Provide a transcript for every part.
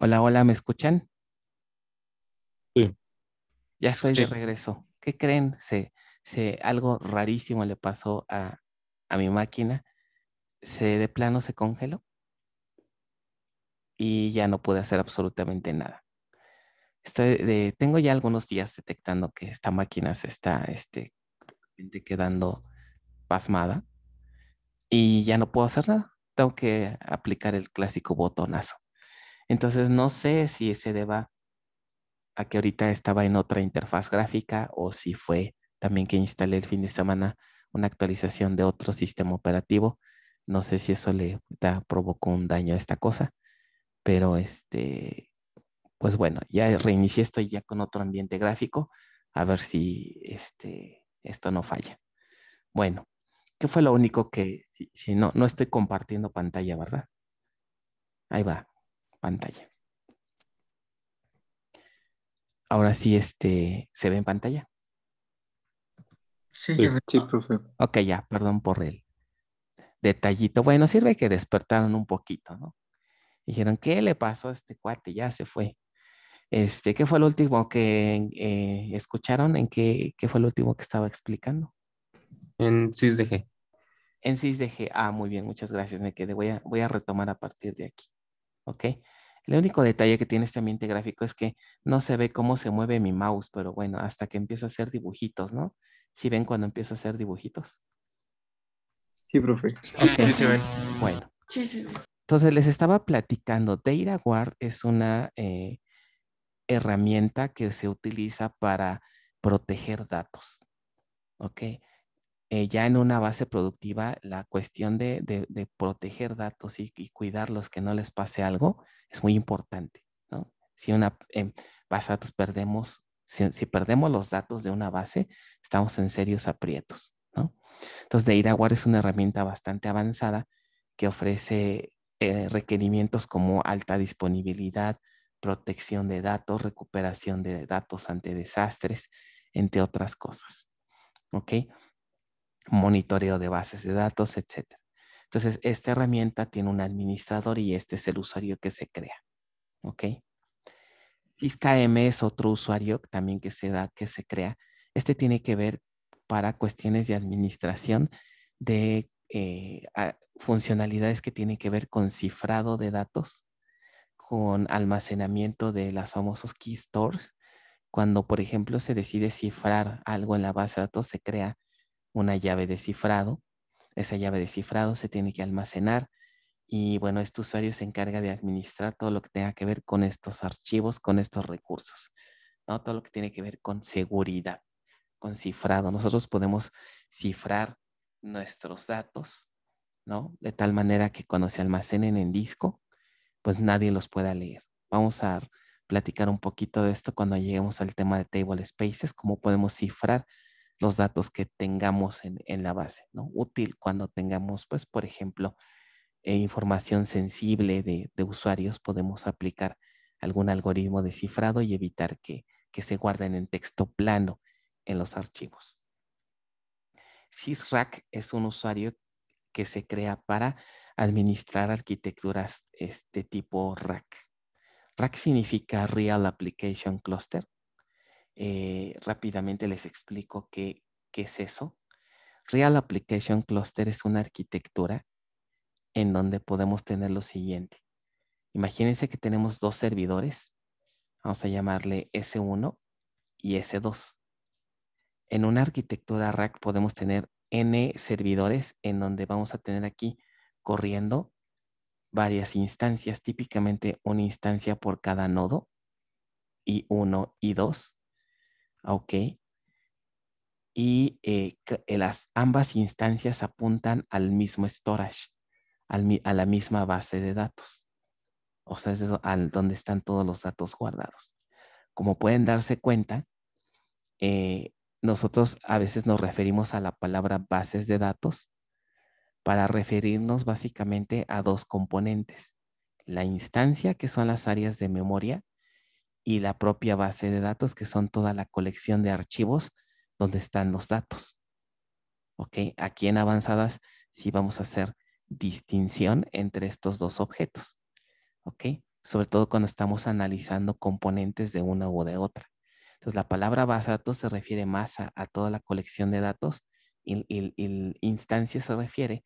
Hola, hola, ¿me escuchan? Sí. Ya estoy de regreso. ¿Qué creen? Se, algo rarísimo le pasó a, mi máquina. Se de plano se congeló y ya no pude hacer absolutamente nada. tengo ya algunos días detectando que esta máquina se está este, quedando pasmada y ya no puedo hacer nada. Tengo que aplicar el clásico botonazo. Entonces no sé si se deba a que ahorita estaba en otra interfaz gráfica o si fue también que instalé el fin de semana una actualización de otro sistema operativo. No sé si eso le da, provocó un daño a esta cosa, pero este, pues bueno, ya reinicié esto ya con otro ambiente gráfico, a ver si este, esto no falla. Bueno, ¿qué fue lo único que, si no, no estoy compartiendo pantalla, ¿verdad? Ahí va, pantalla. Ahora sí, este, ¿se ve en pantalla? Sí, sí, profe. Ok, ya, perdón por el detallito. Bueno, sirve que despertaron un poquito, ¿no? Dijeron, ¿qué le pasó a este cuate? Ya se fue. Este, ¿Qué fue lo último que eh, escucharon? ¿En qué, fue lo último que estaba explicando? En CISDG. En CISDG. Ah, muy bien, muchas gracias, me quedé. Voy a, voy a retomar a partir de aquí. ¿ok? El único detalle que tiene este ambiente gráfico es que no se ve cómo se mueve mi mouse, pero bueno, hasta que empiezo a hacer dibujitos, ¿no? ¿Sí ven cuando empiezo a hacer dibujitos. Sí, profe. Sí, sí se ven. Bueno. Sí se Entonces les estaba platicando, Guard es una eh, herramienta que se utiliza para proteger datos. ¿Ok? Eh, ya en una base productiva, la cuestión de, proteger datos y, cuidarlos que no les pase algo es muy importante. ¿no? Si una em, base perdemos, si, perdemos los datos de una base, estamos en serios aprietos. ¿no? Entonces, DataWare es una herramienta bastante avanzada que ofrece eh, requerimientos como alta disponibilidad, protección de datos, recuperación de datos ante desastres, entre otras cosas. ¿Ok? monitoreo de bases de datos, etc. Entonces, esta herramienta tiene un administrador y este es el usuario que se crea. ¿Ok? FISCAM es otro usuario también que se da, que se crea. Este tiene que ver para cuestiones de administración de eh, funcionalidades que tienen que ver con cifrado de datos, con almacenamiento de las famosos key stores. Cuando, por ejemplo, se decide cifrar algo en la base de datos, se crea una llave de cifrado. Esa llave de cifrado se tiene que almacenar y bueno, este usuario se encarga de administrar todo lo que tenga que ver con estos archivos, con estos recursos, ¿no? Todo lo que tiene que ver con seguridad, con cifrado. Nosotros podemos cifrar nuestros datos, ¿no? De tal manera que cuando se almacenen en disco, pues nadie los pueda leer. Vamos a platicar un poquito de esto cuando lleguemos al tema de table spaces, cómo podemos cifrar los datos que tengamos en, la base, ¿no? Útil cuando tengamos, pues, por ejemplo, eh, información sensible de, usuarios, podemos aplicar algún algoritmo de cifrado y evitar que, se guarden en texto plano en los archivos. SysRack es un usuario que se crea para administrar arquitecturas este tipo Rack. Rack significa Real Application Cluster eh, rápidamente les explico qué, es eso. Real Application Cluster es una arquitectura en donde podemos tener lo siguiente. Imagínense que tenemos dos servidores, vamos a llamarle S1 y S2. En una arquitectura rack podemos tener N servidores en donde vamos a tener aquí corriendo varias instancias, típicamente una instancia por cada nodo, y 1 y 2. ¿ok? Y eh, eh, las, ambas instancias apuntan al mismo storage, a la misma base de datos. O sea, es al, donde están todos los datos guardados. Como pueden darse cuenta, eh, nosotros a veces nos referimos a la palabra bases de datos para referirnos básicamente a dos componentes. La instancia, que son las áreas de memoria, y la propia base de datos, que son toda la colección de archivos donde están los datos. ¿Ok? Aquí en avanzadas sí vamos a hacer distinción entre estos dos objetos. ¿Ok? Sobre todo cuando estamos analizando componentes de una u de otra. Entonces, la palabra base de datos se refiere más a, toda la colección de datos y, instancia se refiere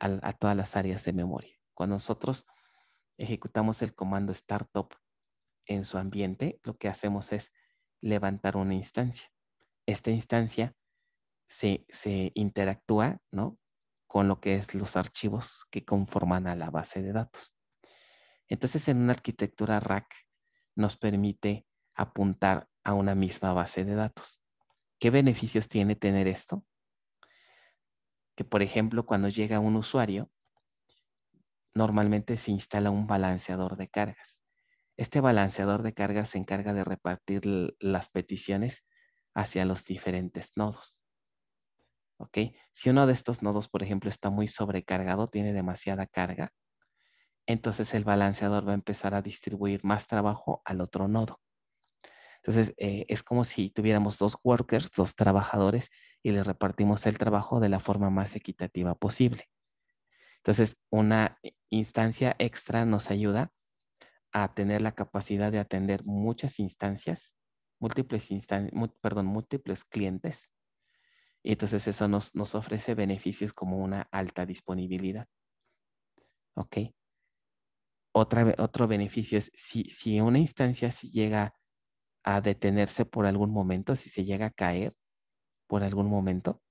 a, a todas las áreas de memoria. Cuando nosotros ejecutamos el comando startup en su ambiente, lo que hacemos es levantar una instancia. Esta instancia se, se interactúa ¿no? con lo que es los archivos que conforman a la base de datos. Entonces, en una arquitectura RAC nos permite apuntar a una misma base de datos. ¿Qué beneficios tiene tener esto? Que, por ejemplo, cuando llega un usuario, normalmente se instala un balanceador de cargas. Este balanceador de carga se encarga de repartir las peticiones hacia los diferentes nodos. Si uno de estos nodos, por ejemplo, está muy sobrecargado, tiene demasiada carga, entonces el balanceador va a empezar a distribuir más trabajo al otro nodo. Entonces, eh, es como si tuviéramos dos workers, dos trabajadores, y le repartimos el trabajo de la forma más equitativa posible. Entonces, una instancia extra nos ayuda a tener la capacidad de atender muchas instancias, múltiples, instancias, perdón, múltiples clientes. Y entonces eso nos, ofrece beneficios como una alta disponibilidad. ¿Ok? Otra, otro beneficio es si, una instancia si llega a detenerse por algún momento, si se llega a caer por algún momento,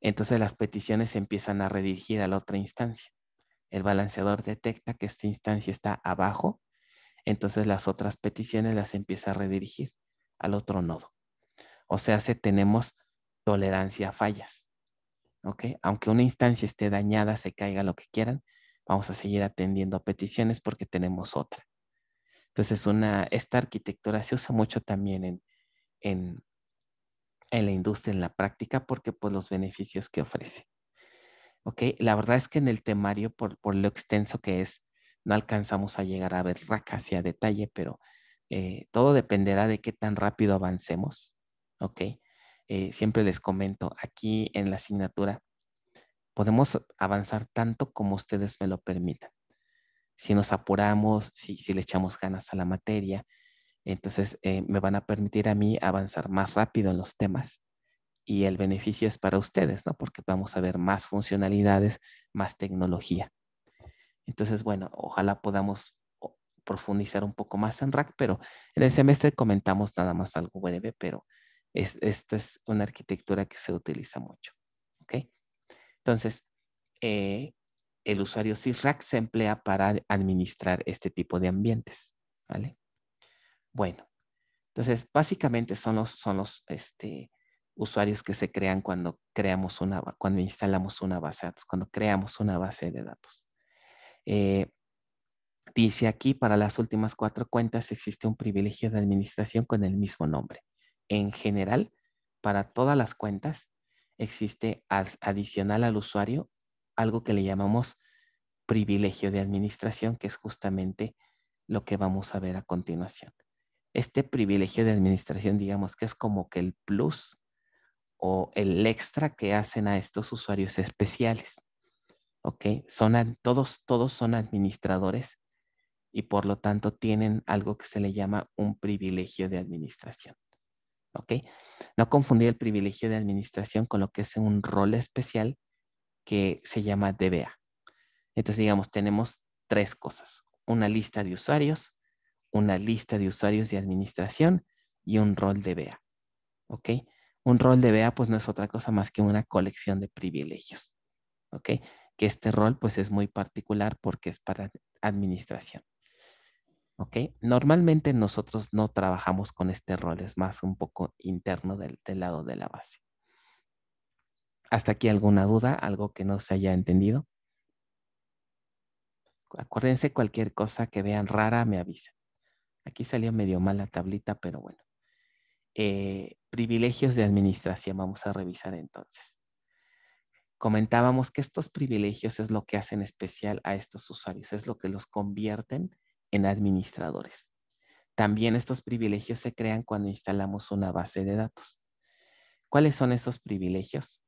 entonces las peticiones se empiezan a redirigir a la otra instancia el balanceador detecta que esta instancia está abajo, entonces las otras peticiones las empieza a redirigir al otro nodo. O sea, si tenemos tolerancia a fallas. ¿Ok? Aunque una instancia esté dañada, se caiga lo que quieran, vamos a seguir atendiendo peticiones porque tenemos otra. Entonces, esta arquitectura se usa mucho también en, en la industria, en la práctica, porque pues los beneficios que ofrece. La verdad es que en el temario, por, lo extenso que es, no alcanzamos a llegar a ver y a detalle, pero eh, todo dependerá de qué tan rápido avancemos, eh, siempre les comento, aquí en la asignatura podemos avanzar tanto como ustedes me lo permitan. Si nos apuramos, si, le echamos ganas a la materia, entonces eh, me van a permitir a mí avanzar más rápido en los temas y el beneficio es para ustedes, ¿no? Porque vamos a ver más funcionalidades, más tecnología. Entonces, bueno, ojalá podamos profundizar un poco más en Rack, pero en el semestre comentamos nada más algo breve, pero esta es una arquitectura que se utiliza mucho. ¿Ok? Entonces, eh, el usuario SysRack se emplea para administrar este tipo de ambientes. ¿Vale? Bueno, entonces básicamente son los, son los, este, usuarios que se crean cuando creamos una, cuando instalamos una base de datos, cuando creamos una base de datos. Eh, dice aquí, para las últimas cuatro cuentas existe un privilegio de administración con el mismo nombre. En general, para todas las cuentas existe adicional al usuario algo que le llamamos privilegio de administración, que es justamente lo que vamos a ver a continuación. Este privilegio de administración, digamos que es como que el plus o el extra que hacen a estos usuarios especiales. ¿Ok? Son, todos, todos son administradores y por lo tanto tienen algo que se le llama un privilegio de administración. ¿Ok? No confundir el privilegio de administración con lo que es un rol especial que se llama DBA. Entonces, digamos, tenemos tres cosas. Una lista de usuarios, una lista de usuarios de administración y un rol DBA. ¿Ok? un rol de Bea pues no es otra cosa más que una colección de privilegios, ¿ok? Que este rol pues es muy particular porque es para administración, ¿ok? Normalmente nosotros no trabajamos con este rol, es más un poco interno del, del lado de la base. ¿Hasta aquí alguna duda, algo que no se haya entendido? Acuérdense cualquier cosa que vean rara, me avisen. Aquí salió medio mal la tablita, pero bueno. Eh, privilegios de administración. Vamos a revisar entonces. Comentábamos que estos privilegios es lo que hacen especial a estos usuarios, es lo que los convierten en administradores. También estos privilegios se crean cuando instalamos una base de datos. ¿Cuáles son esos privilegios?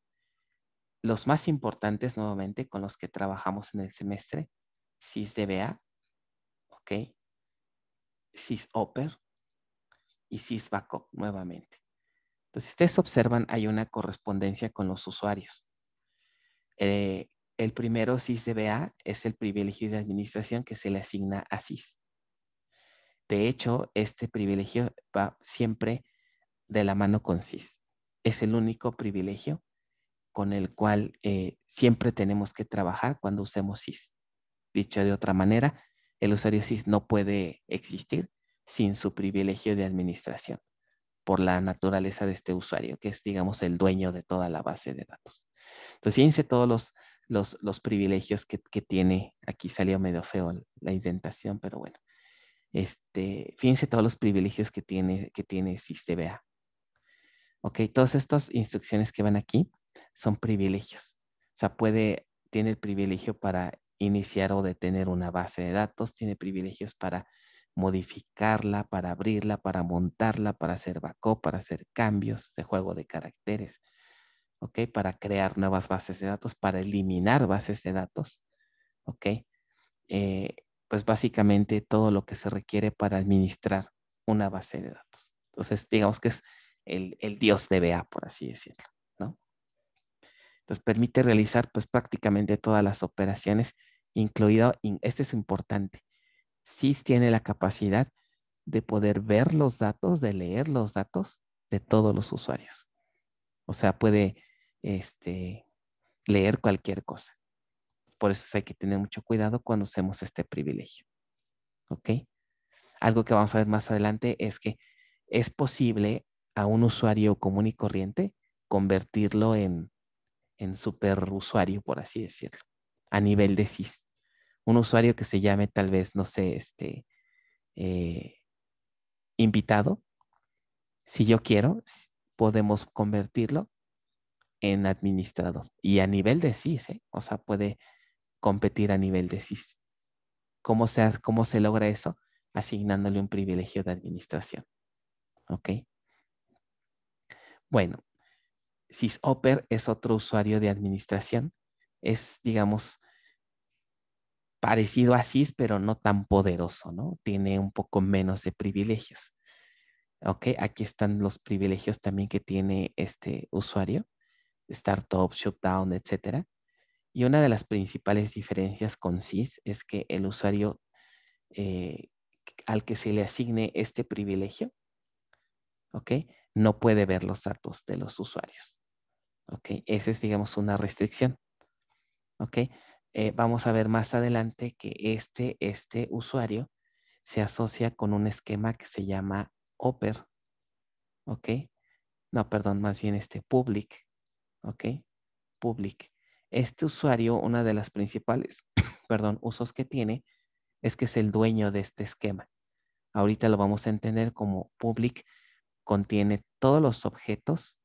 Los más importantes nuevamente con los que trabajamos en el semestre, SysDBA, ¿ok? SysOper y SysBackup nuevamente. Entonces, ustedes observan, hay una correspondencia con los usuarios. Eh, el primero, SIS-DBA, es el privilegio de administración que se le asigna a SIS. De hecho, este privilegio va siempre de la mano con SIS. Es el único privilegio con el cual eh, siempre tenemos que trabajar cuando usemos SIS. Dicho de otra manera, el usuario SIS no puede existir sin su privilegio de administración por la naturaleza de este usuario, que es, digamos, el dueño de toda la base de datos. Entonces, fíjense todos los, los, privilegios que, tiene. Aquí salió medio feo la indentación, pero bueno. Este, fíjense todos los privilegios que tiene, que tiene SysTBA. Ok, todas estas instrucciones que van aquí son privilegios. O sea, puede, tiene el privilegio para iniciar o detener una base de datos, tiene privilegios para modificarla, para abrirla, para montarla, para hacer backup, para hacer cambios de juego de caracteres, ¿ok? Para crear nuevas bases de datos, para eliminar bases de datos, ¿ok? Eh, pues básicamente todo lo que se requiere para administrar una base de datos. Entonces, digamos que es el, dios de BA, por así decirlo, ¿no? Entonces, permite realizar pues prácticamente todas las operaciones, incluido, este es importante, SIS tiene la capacidad de poder ver los datos, de leer los datos de todos los usuarios. O sea, puede este, leer cualquier cosa. Por eso hay que tener mucho cuidado cuando usemos este privilegio. ¿Ok? Algo que vamos a ver más adelante es que es posible a un usuario común y corriente convertirlo en, superusuario, por así decirlo, a nivel de, un usuario que se llame tal vez, no sé, este, eh, invitado, si yo quiero, podemos convertirlo en administrador. Y a nivel de CIS, ¿eh? o sea, puede competir a nivel de CIS. ¿Cómo se, ¿Cómo se logra eso? Asignándole un privilegio de administración. ¿Ok? Bueno, SysOper es otro usuario de administración. Es, digamos, parecido a Cis pero no tan poderoso, ¿no? Tiene un poco menos de privilegios. ¿Ok? Aquí están los privilegios también que tiene este usuario. Startup, shutdown, etcétera. Y una de las principales diferencias con SIS es que el usuario eh, al que se le asigne este privilegio, ¿ok? No puede ver los datos de los usuarios. ¿Ok? Esa es, digamos, una restricción. ¿Ok? Eh, vamos a ver más adelante que este, este usuario se asocia con un esquema que se llama OPER, ¿ok? No, perdón, más bien este public, ¿ok? Public. Este usuario, una de las principales, perdón, usos que tiene es que es el dueño de este esquema. Ahorita lo vamos a entender como public contiene todos los objetos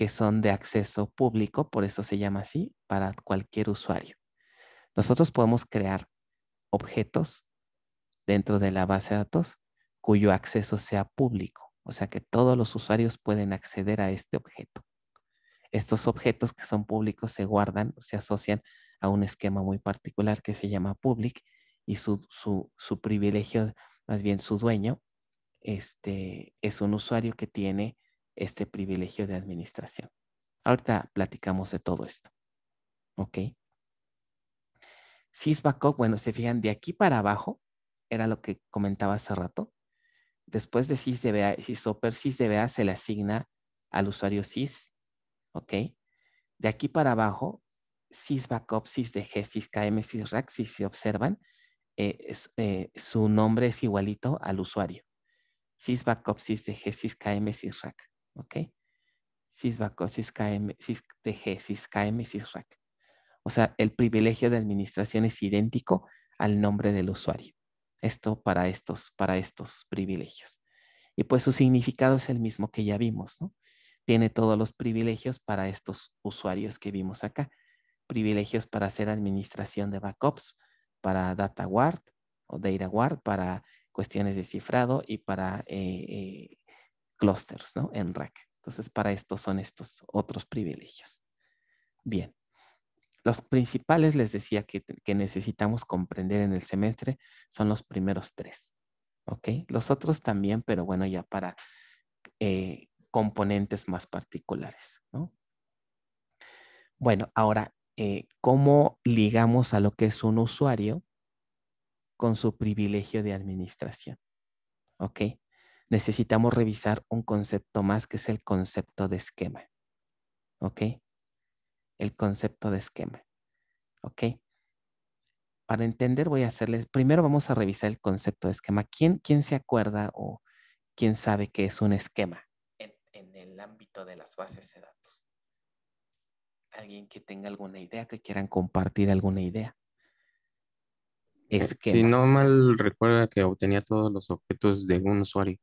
que son de acceso público, por eso se llama así, para cualquier usuario. Nosotros podemos crear objetos dentro de la base de datos cuyo acceso sea público, o sea que todos los usuarios pueden acceder a este objeto. Estos objetos que son públicos se guardan, se asocian a un esquema muy particular que se llama public y su, privilegio, más bien su dueño, este, es un usuario que tiene este privilegio de administración. Ahorita platicamos de todo esto. ¿Ok? Sysbackup, bueno, se fijan, de aquí para abajo, era lo que comentaba hace rato. Después de SysDBA, SysOper, SysDBA se le asigna al usuario Sys. ¿Ok? De aquí para abajo, SysBackup, SysDG, SysKM, SysRack, si se observan, eh, eh, su nombre es igualito al usuario. SysBackup, SysDG, SysKM, SysRack. ¿ok? sysbackup, SysKM, sysdg, SysKM, SysRack. O sea, el privilegio de administración es idéntico al nombre del usuario. Esto para estos, para estos privilegios. Y pues su significado es el mismo que ya vimos, ¿no? Tiene todos los privilegios para estos usuarios que vimos acá. Privilegios para hacer administración de backups, para Data Guard o Guard para cuestiones de cifrado y para eh, eh, clusters ¿no? en rack. Entonces, para esto son estos otros privilegios. Bien. Los principales, les decía, que, necesitamos comprender en el semestre son los primeros tres. ¿Ok? Los otros también, pero bueno, ya para eh, componentes más particulares, ¿no? Bueno, ahora, eh, ¿cómo ligamos a lo que es un usuario con su privilegio de administración? ¿Ok? necesitamos revisar un concepto más que es el concepto de esquema. ¿Ok? El concepto de esquema. ¿Ok? Para entender voy a hacerles, primero vamos a revisar el concepto de esquema. ¿Quién, se acuerda o quién sabe qué es un esquema en, el ámbito de las bases de datos? ¿Alguien que tenga alguna idea, que quieran compartir alguna idea? Esquema. Si no mal recuerda que obtenía todos los objetos de un usuario.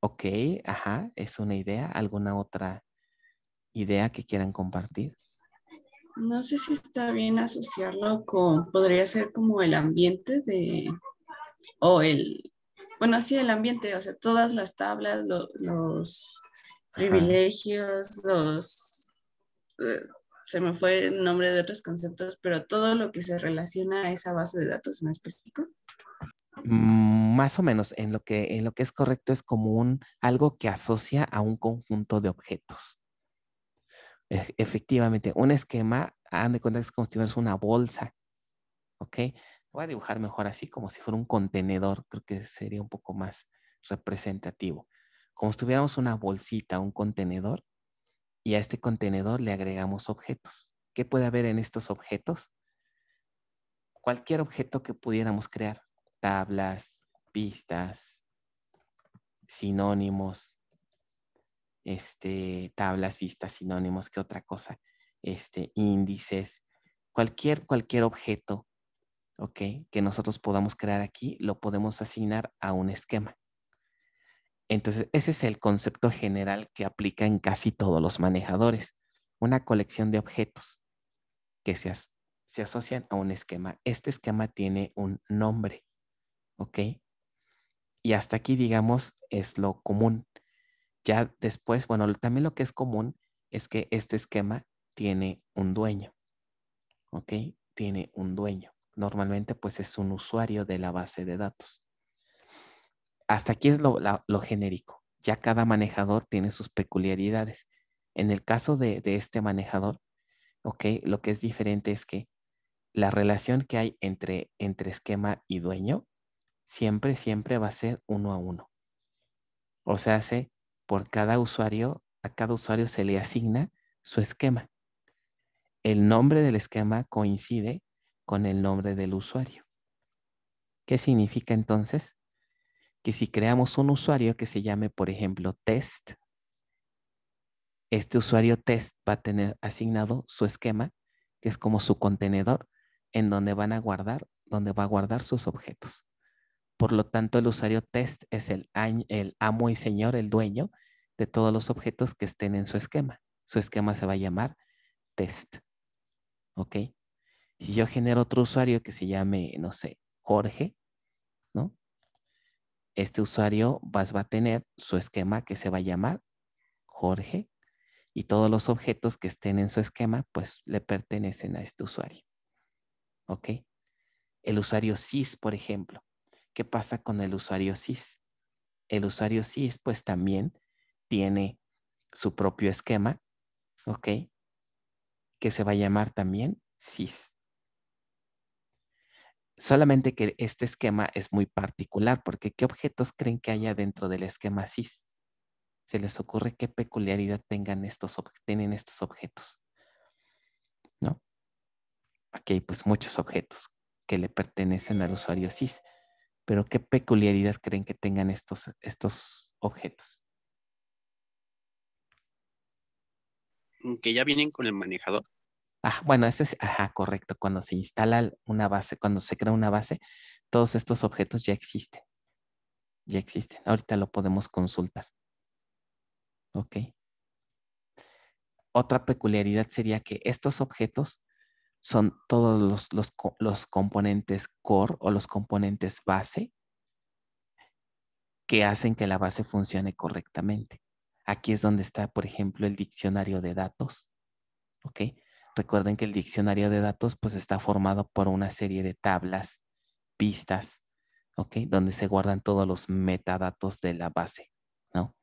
Ok, ajá, es una idea. ¿Alguna otra idea que quieran compartir? No sé si está bien asociarlo con, podría ser como el ambiente de, o el, bueno, sí, el ambiente, o sea, todas las tablas, los privilegios, los, eh, se me fue el nombre de otros conceptos, pero todo lo que se relaciona a esa base de datos en específico. Mm, más o menos, en lo que, en lo que es correcto es como un, algo que asocia a un conjunto de objetos. efectivamente, un esquema, han de cuenta es como si tuvieras una bolsa, ¿ok? Voy a dibujar mejor así, como si fuera un contenedor, creo que sería un poco más representativo. Como si tuviéramos una bolsita, un contenedor, y a este contenedor le agregamos objetos. ¿Qué puede haber en estos objetos? Cualquier objeto que pudiéramos crear, tablas, vistas, sinónimos, este, tablas, vistas, sinónimos, qué otra cosa, este, índices, cualquier, cualquier objeto, ¿ok? Que nosotros podamos crear aquí, lo podemos asignar a un esquema. Entonces, ese es el concepto general que aplica en casi todos los manejadores. Una colección de objetos que se asocian a un esquema. Este esquema tiene un nombre. ¿ok? Y hasta aquí, digamos, es lo común. Ya después, bueno, también lo que es común es que este esquema tiene un dueño, ¿ok? Tiene un dueño. Normalmente, pues es un usuario de la base de datos. Hasta aquí es lo, genérico. Ya cada manejador tiene sus peculiaridades. En el caso de, este manejador, ¿ok? Lo que es diferente es que la relación que hay entre esquema y dueño siempre, siempre va a ser uno a uno. O sea, se, por cada usuario, a cada usuario se le asigna su esquema. El nombre del esquema coincide con el nombre del usuario. ¿Qué significa entonces? Que si creamos un usuario que se llame, por ejemplo, test, este usuario test va a tener asignado su esquema, que es como su contenedor, en donde van a guardar, donde va a guardar sus objetos. Por lo tanto, el usuario test es el, amo y señor, el dueño de todos los objetos que estén en su esquema. Su esquema se va a llamar test. ¿Ok? Si yo genero otro usuario que se llame, no sé, Jorge, ¿no? Este usuario va, va a tener su esquema que se va a llamar Jorge y todos los objetos que estén en su esquema, pues le pertenecen a este usuario. ¿Ok? El usuario sys, por ejemplo, ¿Qué pasa con el usuario CIS? El usuario CIS pues también tiene su propio esquema, ¿ok? Que se va a llamar también CIS. Solamente que este esquema es muy particular porque ¿qué objetos creen que haya dentro del esquema CIS? ¿Se les ocurre qué peculiaridad tengan estos, tienen estos objetos? ¿No? Aquí hay pues muchos objetos que le pertenecen al usuario CIS. Pero ¿qué peculiaridad creen que tengan estos, estos objetos? Mm, que ya vienen con el manejador. Ah, bueno, ese es, ajá, correcto. Cuando se instala una base, cuando se crea una base, todos estos objetos ya existen. Ya existen. Ahorita lo podemos consultar. Ok. Otra peculiaridad sería que estos objetos son todos los, componentes core o los componentes base que hacen que la base funcione correctamente. Aquí es donde está, por ejemplo, el diccionario de datos. Recuerden que el diccionario de datos pues está formado por una serie de tablas, pistas, Donde se guardan todos los metadatos de la base, ¿no?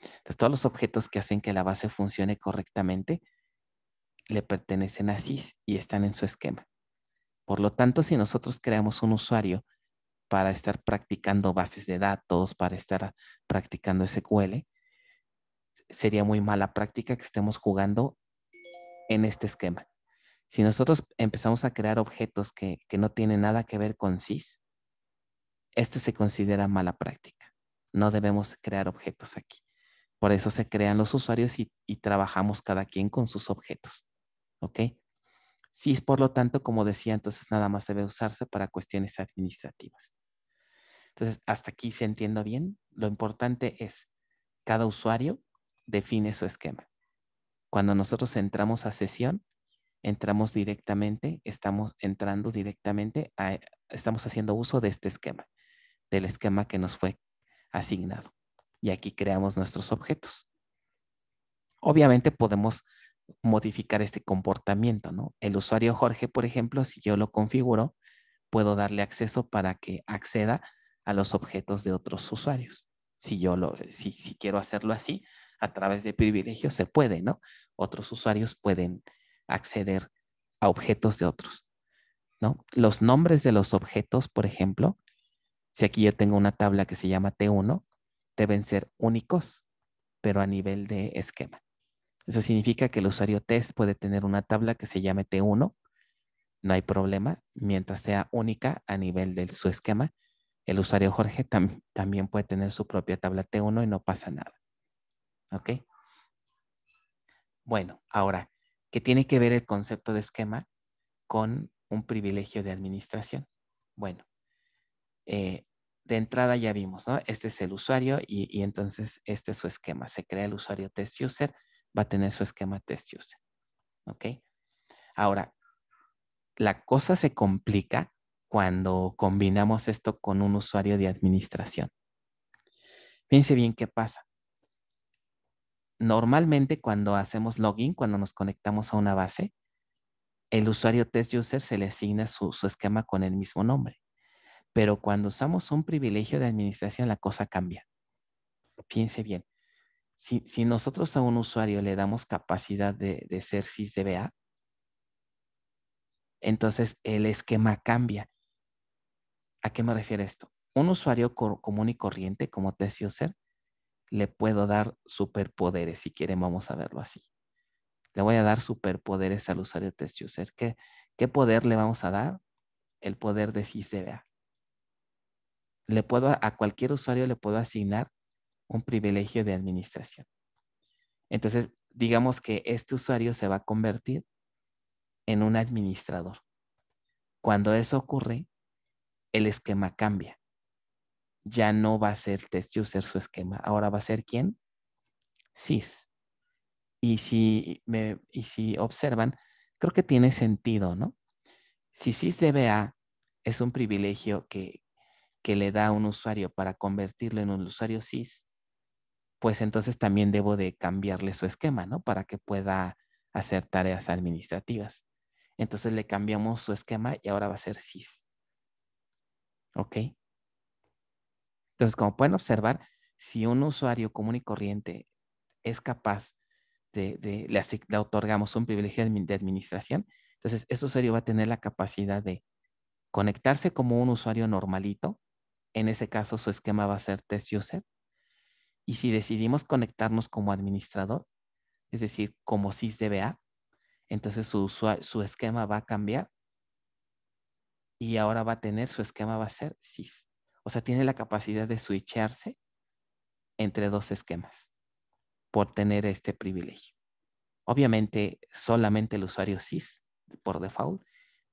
Entonces, todos los objetos que hacen que la base funcione correctamente le pertenecen a SIS y están en su esquema. Por lo tanto, si nosotros creamos un usuario para estar practicando bases de datos, para estar practicando SQL, sería muy mala práctica que estemos jugando en este esquema. Si nosotros empezamos a crear objetos que, no tienen nada que ver con SIS, este se considera mala práctica. No debemos crear objetos aquí. Por eso se crean los usuarios y, trabajamos cada quien con sus objetos. ¿ok? Si por lo tanto, como decía, entonces nada más debe usarse para cuestiones administrativas. Entonces, hasta aquí se entiende bien. Lo importante es, cada usuario define su esquema. Cuando nosotros entramos a sesión, entramos directamente, estamos entrando directamente, a, estamos haciendo uso de este esquema, del esquema que nos fue asignado. Y aquí creamos nuestros objetos. Obviamente podemos modificar este comportamiento, ¿no? El usuario Jorge, por ejemplo, si yo lo configuro, puedo darle acceso para que acceda a los objetos de otros usuarios. Si yo lo, si, si quiero hacerlo así, a través de privilegios se puede, ¿no? Otros usuarios pueden acceder a objetos de otros, ¿no? Los nombres de los objetos, por ejemplo, si aquí yo tengo una tabla que se llama T1, deben ser únicos, pero a nivel de esquema. Eso significa que el usuario test puede tener una tabla que se llame T1, no hay problema, mientras sea única a nivel de su esquema. El usuario Jorge también puede tener su propia tabla T1 y no pasa nada. ¿Ok? Bueno, ahora, ¿qué tiene que ver el concepto de esquema con un privilegio de administración? Bueno, eh, de entrada ya vimos, ¿no? Este es el usuario y entonces este es su esquema. Se crea el usuario test user, va a tener su esquema test user. ¿Ok? Ahora, la cosa se complica cuando combinamos esto con un usuario de administración. Fíjense bien qué pasa. Normalmente cuando hacemos login, cuando nos conectamos a una base, el usuario test user se le asigna su, esquema con el mismo nombre. Pero cuando usamos un privilegio de administración, la cosa cambia. Fíjense bien si, nosotros a un usuario le damos capacidad de, de ser SysDBA, entonces el esquema cambia. ¿A qué me refiero esto? Un usuario común y corriente como test le puedo dar superpoderes, si quieren vamos a verlo así. Le voy a dar superpoderes al usuario test user. ¿Qué, qué poder le vamos a dar? El poder de SysDBA. Le puedo, a cualquier usuario le puedo asignar un privilegio de administración. Entonces, digamos que este usuario se va a convertir en un administrador. Cuando eso ocurre, el esquema cambia. Ya no va a ser test user su esquema. Ahora va a ser quién? SIS. Y si, y si observan, creo que tiene sentido, ¿no? Si SysDBA es un privilegio que, que le da a un usuario para convertirlo en un usuario SIS, pues entonces también debo de cambiarle su esquema, ¿no? Para que pueda hacer tareas administrativas. Entonces le cambiamos su esquema y ahora va a ser SIS. ¿Ok? Entonces, como pueden observar, si un usuario común y corriente es capaz de, le, le, otorgamos un privilegio de administración, entonces ese usuario va a tener la capacidad de conectarse como un usuario normalito. En ese caso, su esquema va a ser test user y si decidimos conectarnos como administrador, es decir, como SysDBA, entonces su, esquema va a cambiar y ahora va a tener, su esquema va a ser SIS. O sea, tiene la capacidad de switcharse entre dos esquemas por tener este privilegio. Obviamente, solamente el usuario SIS, por default,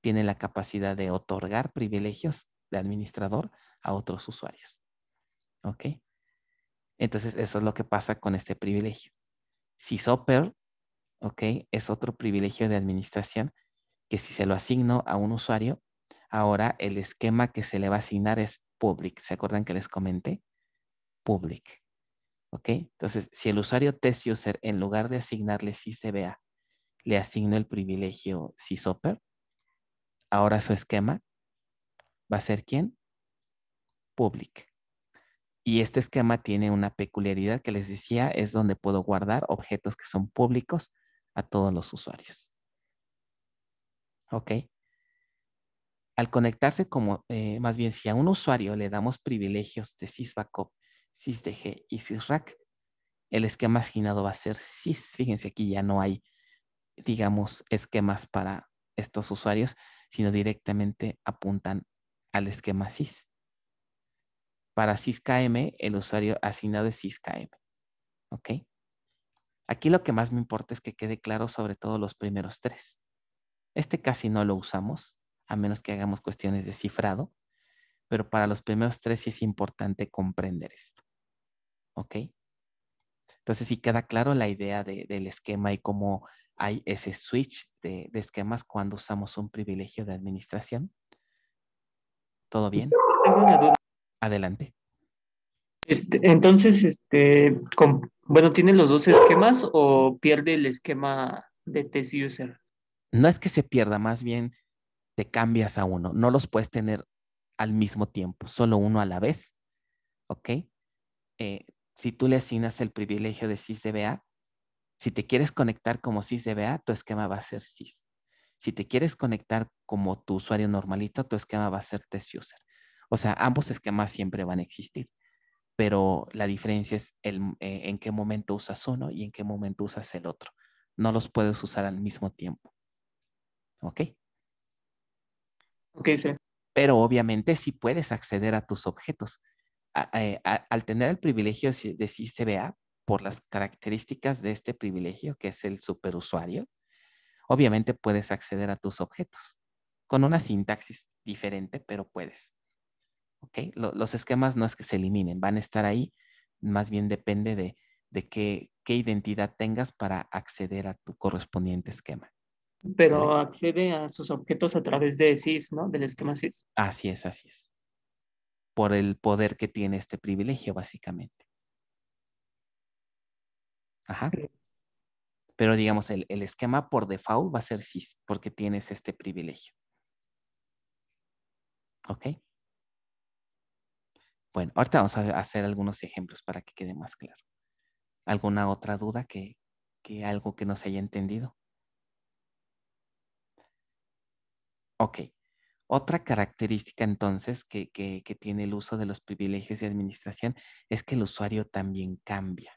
tiene la capacidad de otorgar privilegios de administrador a otros usuarios. ¿Ok? Entonces, eso es lo que pasa con este privilegio. Si ¿ok? Es otro privilegio de administración que si se lo asigno a un usuario, ahora el esquema que se le va a asignar es public. ¿Se acuerdan que les comenté? Public. ¿Ok? Entonces, si el usuario test user, en lugar de asignarle SysDBA, le asigno el privilegio SysOper, ahora su esquema va a ser ¿quién? Public. Y este esquema tiene una peculiaridad que les decía, es donde puedo guardar objetos que son públicos a todos los usuarios. ¿Ok? Al conectarse como, eh, más bien, si a un usuario le damos privilegios de sysbackup, sysdg y sysrack, el esquema asignado va a ser sys. Fíjense, aquí ya no hay, digamos, esquemas para estos usuarios, sino directamente apuntan al esquema sys. Para SysKM, em, el usuario asignado es SysKM. Em, ¿Ok? Aquí lo que más me importa es que quede claro sobre todo los primeros tres. Este casi no lo usamos, a menos que hagamos cuestiones de cifrado, pero para los primeros tres sí es importante comprender esto. ¿Ok? Entonces si queda claro la idea del esquema y cómo hay ese switch de, esquemas cuando usamos un privilegio de administración. ¿Todo bien? Tengo una duda. Adelante. Este, entonces, este, bueno, ¿tiene los dos esquemas o pierde el esquema de test user? No es que se pierda, más bien te cambias a uno. No los puedes tener al mismo tiempo, solo uno a la vez. ¿Ok? Eh, si tú le asignas el privilegio de SysDBA, si te quieres conectar como SysDBA, tu esquema va a ser Sys. Si te quieres conectar como tu usuario normalito, tu esquema va a ser test user. O sea, ambos esquemas siempre van a existir, pero la diferencia es mm, eh, en qué momento usas uno y en qué momento usas el otro. No los puedes usar al mismo tiempo. ¿Ok? Ok, sí. Pero obviamente sí puedes acceder a tus objetos. Eh, al tener el privilegio de CBA, por las características de este privilegio, que es el superusuario, obviamente puedes acceder a tus objetos con una sintaxis diferente, pero puedes los esquemas no es que se eliminen, van a estar ahí, más bien depende de, qué, identidad tengas para acceder a tu correspondiente esquema. Pero accede a sus objetos a través de SIS, ¿no? Del esquema SIS. Así es, así es. Por el poder que tiene este privilegio, básicamente. Ajá. Pero digamos, el, el esquema por default va a ser SIS, porque tienes este privilegio. ¿Ok? Bueno, ahorita vamos a hacer algunos ejemplos para que quede más claro. ¿Alguna otra duda que, algo que no se haya entendido? Ok. Otra característica entonces que, tiene el uso de los privilegios de administración es que el usuario también cambia.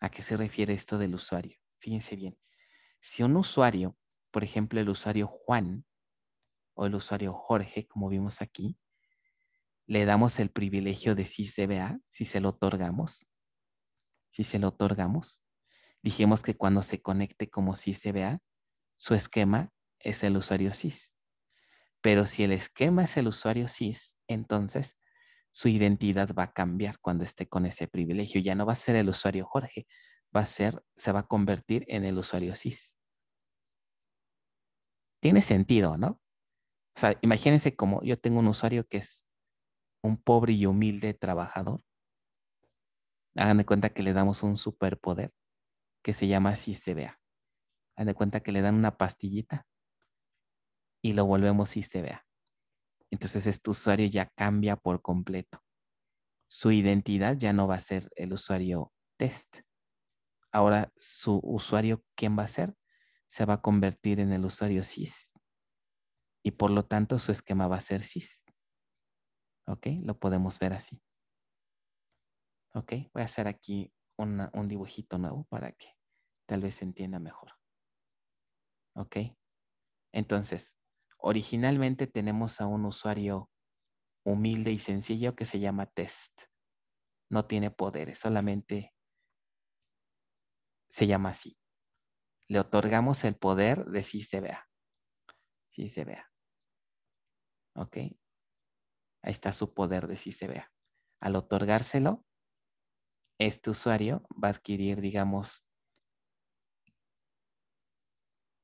¿A qué se refiere esto del usuario? Fíjense bien. Si un usuario, por ejemplo el usuario Juan o el usuario Jorge, como vimos aquí, le damos el privilegio de sysdba, si se lo otorgamos, si se lo otorgamos. Dijimos que cuando se conecte como si su esquema es el usuario SIS. Pero si el esquema es el usuario SIS, entonces su identidad va a cambiar cuando esté con ese privilegio. Ya no va a ser el usuario Jorge, va a ser, se va a convertir en el usuario SIS. Tiene sentido, ¿no? O sea, imagínense como yo tengo un usuario que es un pobre y humilde trabajador. Hagan de cuenta que le damos un superpoder que se llama si Hagan de cuenta que le dan una pastillita y lo volvemos si Entonces este usuario ya cambia por completo. Su identidad ya no va a ser el usuario test. Ahora su usuario, ¿quién va a ser? Se va a convertir en el usuario SIS. Y por lo tanto su esquema va a ser SIS. ¿Ok? Lo podemos ver así. ¿Ok? Voy a hacer aquí un dibujito nuevo para que tal vez se entienda mejor. ¿Ok? Entonces, originalmente tenemos a un usuario humilde y sencillo que se llama test. No tiene poderes, solamente se llama así. Le otorgamos el poder de si se vea. Si se vea. ¿Ok? ahí está su poder de si se Al otorgárselo, este usuario va a adquirir, digamos,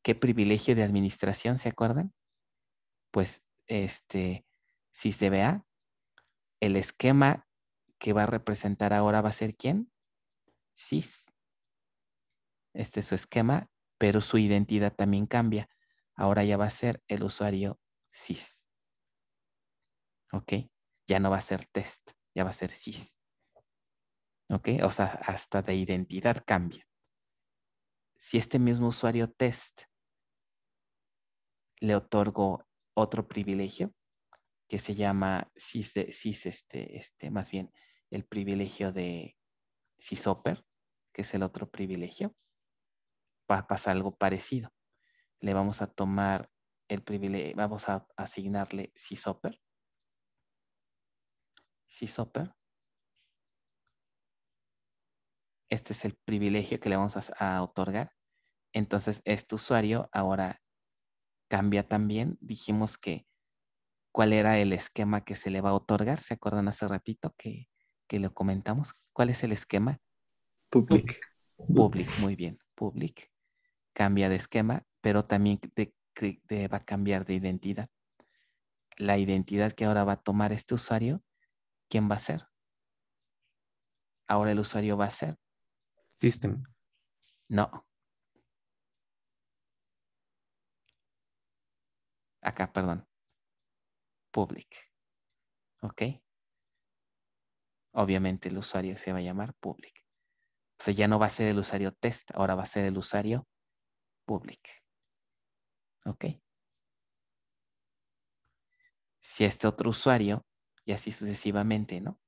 ¿qué privilegio de administración, se acuerdan? Pues, este, si el esquema que va a representar ahora va a ser quién? CIS. Este es su esquema, pero su identidad también cambia. Ahora ya va a ser el usuario CIS. ¿ok? Ya no va a ser test, ya va a ser cis. ¿Ok? O sea, hasta de identidad cambia. Si este mismo usuario test le otorgo otro privilegio que se llama cis, este, este, más bien el privilegio de cisoper, que es el otro privilegio, va a pasar algo parecido. Le vamos a tomar el privilegio, vamos a asignarle cisoper Sí, Soper. Este es el privilegio que le vamos a, otorgar. Entonces, este usuario ahora cambia también. Dijimos que cuál era el esquema que se le va a otorgar. ¿Se acuerdan hace ratito que, lo comentamos? ¿Cuál es el esquema? Public. Public, muy bien. Public. Cambia de esquema, pero también de, va a cambiar de identidad. La identidad que ahora va a tomar este usuario ¿quién va a ser? Ahora el usuario va a ser. System. No. Acá, perdón. Public. ¿Ok? Obviamente el usuario se va a llamar public. O sea, ya no va a ser el usuario test, ahora va a ser el usuario public. ¿Ok? Si este otro usuario y así sucesivamente, ¿no?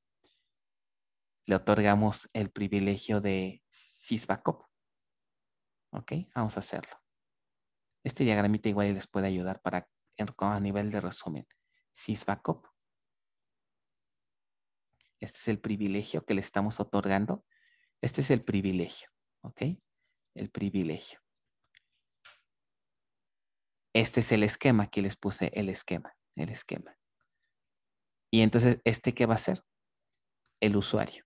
Le otorgamos el privilegio de sysbackup. ¿Ok? Vamos a hacerlo. Este diagramita igual les puede ayudar para a nivel de resumen. Sysbackup. Este es el privilegio que le estamos otorgando. Este es el privilegio, ¿ok? El privilegio. Este es el esquema, aquí les puse el esquema, el esquema. Y entonces, ¿este qué va a ser? El usuario,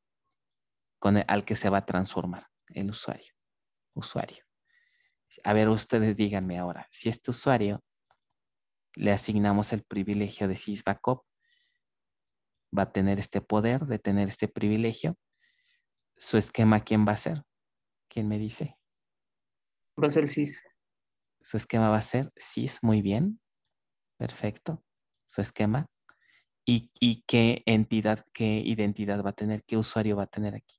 con al que se va a transformar, el usuario, usuario. A ver, ustedes díganme ahora, si este usuario le asignamos el privilegio de sysbackup, va a tener este poder de tener este privilegio, su esquema, ¿quién va a ser? ¿Quién me dice? Va a ser Su esquema va a ser SIS, muy bien. Perfecto. Su esquema y, qué entidad, qué identidad va a tener, qué usuario va a tener aquí.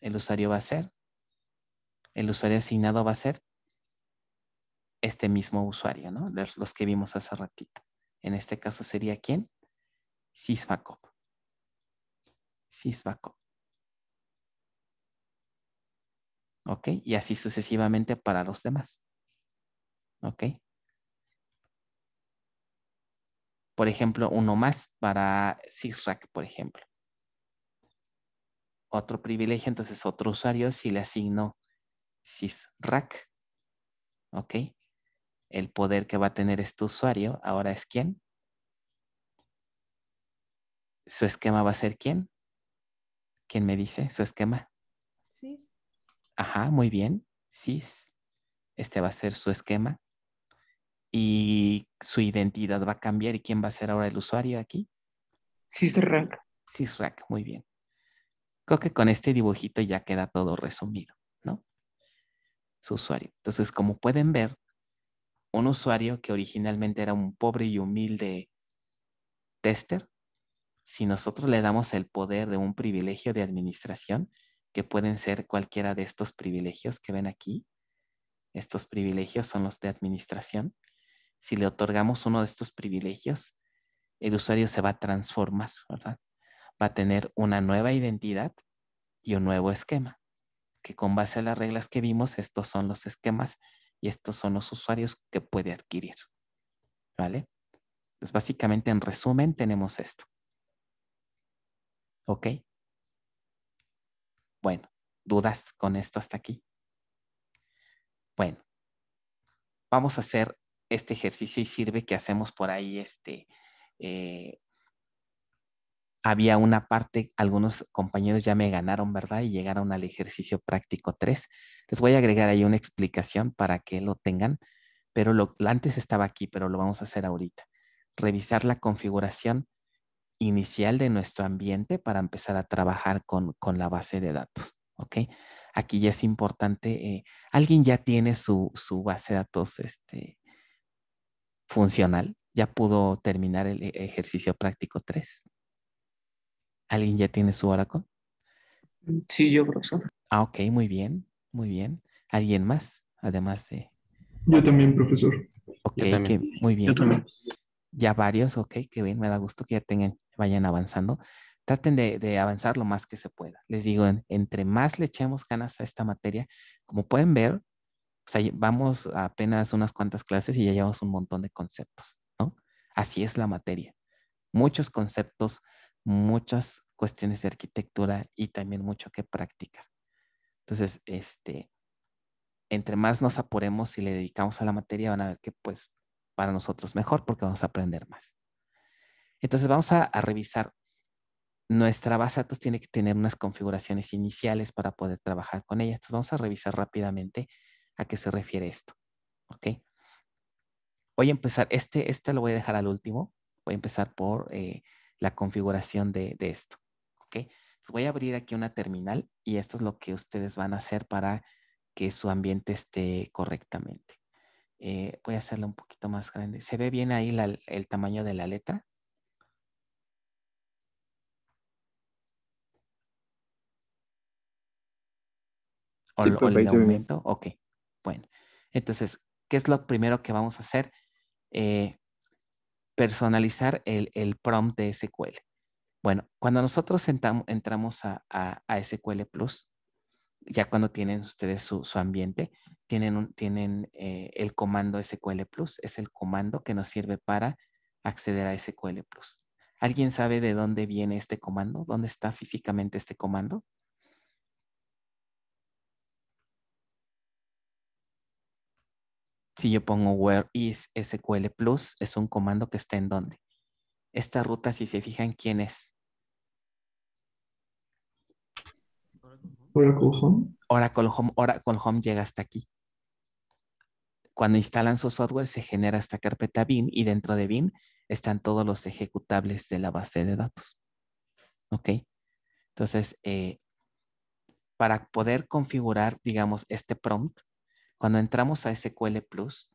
El usuario va a ser, el usuario asignado va a ser este mismo usuario, ¿no? Los, que vimos hace ratito. En este caso sería quién? Sysbacop. Sysbacop. ¿Ok? Y así sucesivamente para los demás. ¿Ok? por ejemplo, uno más para SysRack, por ejemplo. Otro privilegio, entonces otro usuario, si le asigno SysRack, ¿ok? El poder que va a tener este usuario ahora es quién. Su esquema va a ser quién. ¿Quién me dice su esquema? Sys. Ajá, muy bien. Sys. Este va a ser su esquema y su identidad va a cambiar. ¿Y quién va a ser ahora el usuario aquí? CisRack. CisRack, muy bien. Creo que con este dibujito ya queda todo resumido, ¿no? Su usuario. Entonces, como pueden ver, un usuario que originalmente era un pobre y humilde tester, si nosotros le damos el poder de un privilegio de administración, que pueden ser cualquiera de estos privilegios que ven aquí, estos privilegios son los de administración, si le otorgamos uno de estos privilegios, el usuario se va a transformar, ¿verdad? Va a tener una nueva identidad y un nuevo esquema, que con base a las reglas que vimos, estos son los esquemas y estos son los usuarios que puede adquirir, ¿vale? Entonces, pues básicamente, en resumen, tenemos esto. ¿Ok? Bueno, ¿dudas con esto hasta aquí? Bueno, vamos a hacer este ejercicio y sirve que hacemos por ahí este... Eh, había una parte, algunos compañeros ya me ganaron, ¿verdad? Y llegaron al ejercicio práctico 3. Les voy a agregar ahí una explicación para que lo tengan, pero lo, antes estaba aquí, pero lo vamos a hacer ahorita. Revisar la configuración inicial de nuestro ambiente para empezar a trabajar con, con la base de datos, ¿ok? Aquí ya es importante, eh, alguien ya tiene su, su base de datos este, funcional, ya pudo terminar el eh, ejercicio práctico 3. ¿Alguien ya tiene su Oracle? Mm, sí, yo, profesor. Ah, ok, muy bien, muy bien. ¿Alguien más? Además de... Yo también, profesor. Ok, muy bien. Ya varios, ok, qué bien, me da gusto que ya tengan, vayan avanzando. Traten de, avanzar lo más que se pueda. Les digo, entre más le echemos ganas a esta materia, como pueden ver, o sea, vamos a apenas unas cuantas clases y ya llevamos un montón de conceptos, ¿no? Así es la materia. Muchos conceptos, muchas cuestiones de arquitectura y también mucho que practicar. Entonces, este, entre más nos apuremos y le dedicamos a la materia, van a ver que pues para nosotros mejor porque vamos a aprender más. Entonces vamos a, a revisar. Nuestra base de datos tiene que tener unas configuraciones iniciales para poder trabajar con ella. Entonces vamos a revisar rápidamente a qué se refiere esto. ¿Ok? Voy a empezar, este, este lo voy a dejar al último. Voy a empezar por eh, la configuración de, esto. ¿Ok? voy a abrir aquí una terminal y esto es lo que ustedes van a hacer para que su ambiente esté correctamente. Eh, voy a hacerlo un poquito más grande. ¿Se ve bien ahí el tamaño de la letra? ¿O, sí, el pues, aumento? Ok. Bueno, entonces, ¿qué es lo primero que vamos a hacer? Eh, personalizar el, prompt de SQL. Bueno, cuando nosotros entramos, a, SQL Plus, ya cuando tienen ustedes su, ambiente, tienen, tienen eh, el comando SQL Plus, es el comando que nos sirve para acceder a SQL Plus. ¿Alguien sabe de dónde viene este comando? ¿Dónde está físicamente este comando? Si yo pongo where is SQL plus, es un comando que está en donde. Esta ruta, si se fijan, ¿quién es? Oracle Home. Oracle Home, Home llega hasta aquí. Cuando instalan su software, se genera esta carpeta bin y dentro de bin están todos los ejecutables de la base de datos. ¿Ok? Entonces, eh, para poder configurar, digamos, este prompt, cuando entramos a SQL Plus,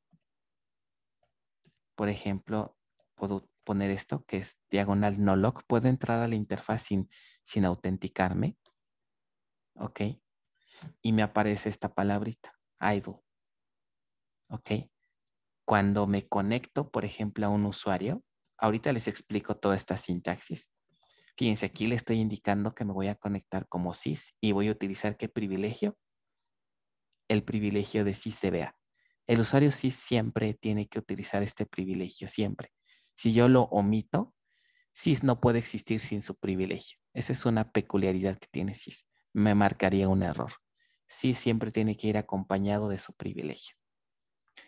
por ejemplo, puedo poner esto que es diagonal no lock. Puedo entrar a la interfaz sin, sin autenticarme. ¿Ok? Y me aparece esta palabrita, idle. ¿Ok? Cuando me conecto, por ejemplo, a un usuario, ahorita les explico toda esta sintaxis. Fíjense, aquí le estoy indicando que me voy a conectar como sys y voy a utilizar qué privilegio? el privilegio de cis El usuario cis siempre tiene que utilizar este privilegio, siempre. Si yo lo omito, SIS no puede existir sin su privilegio. Esa es una peculiaridad que tiene SIS. Me marcaría un error. Cis siempre tiene que ir acompañado de su privilegio.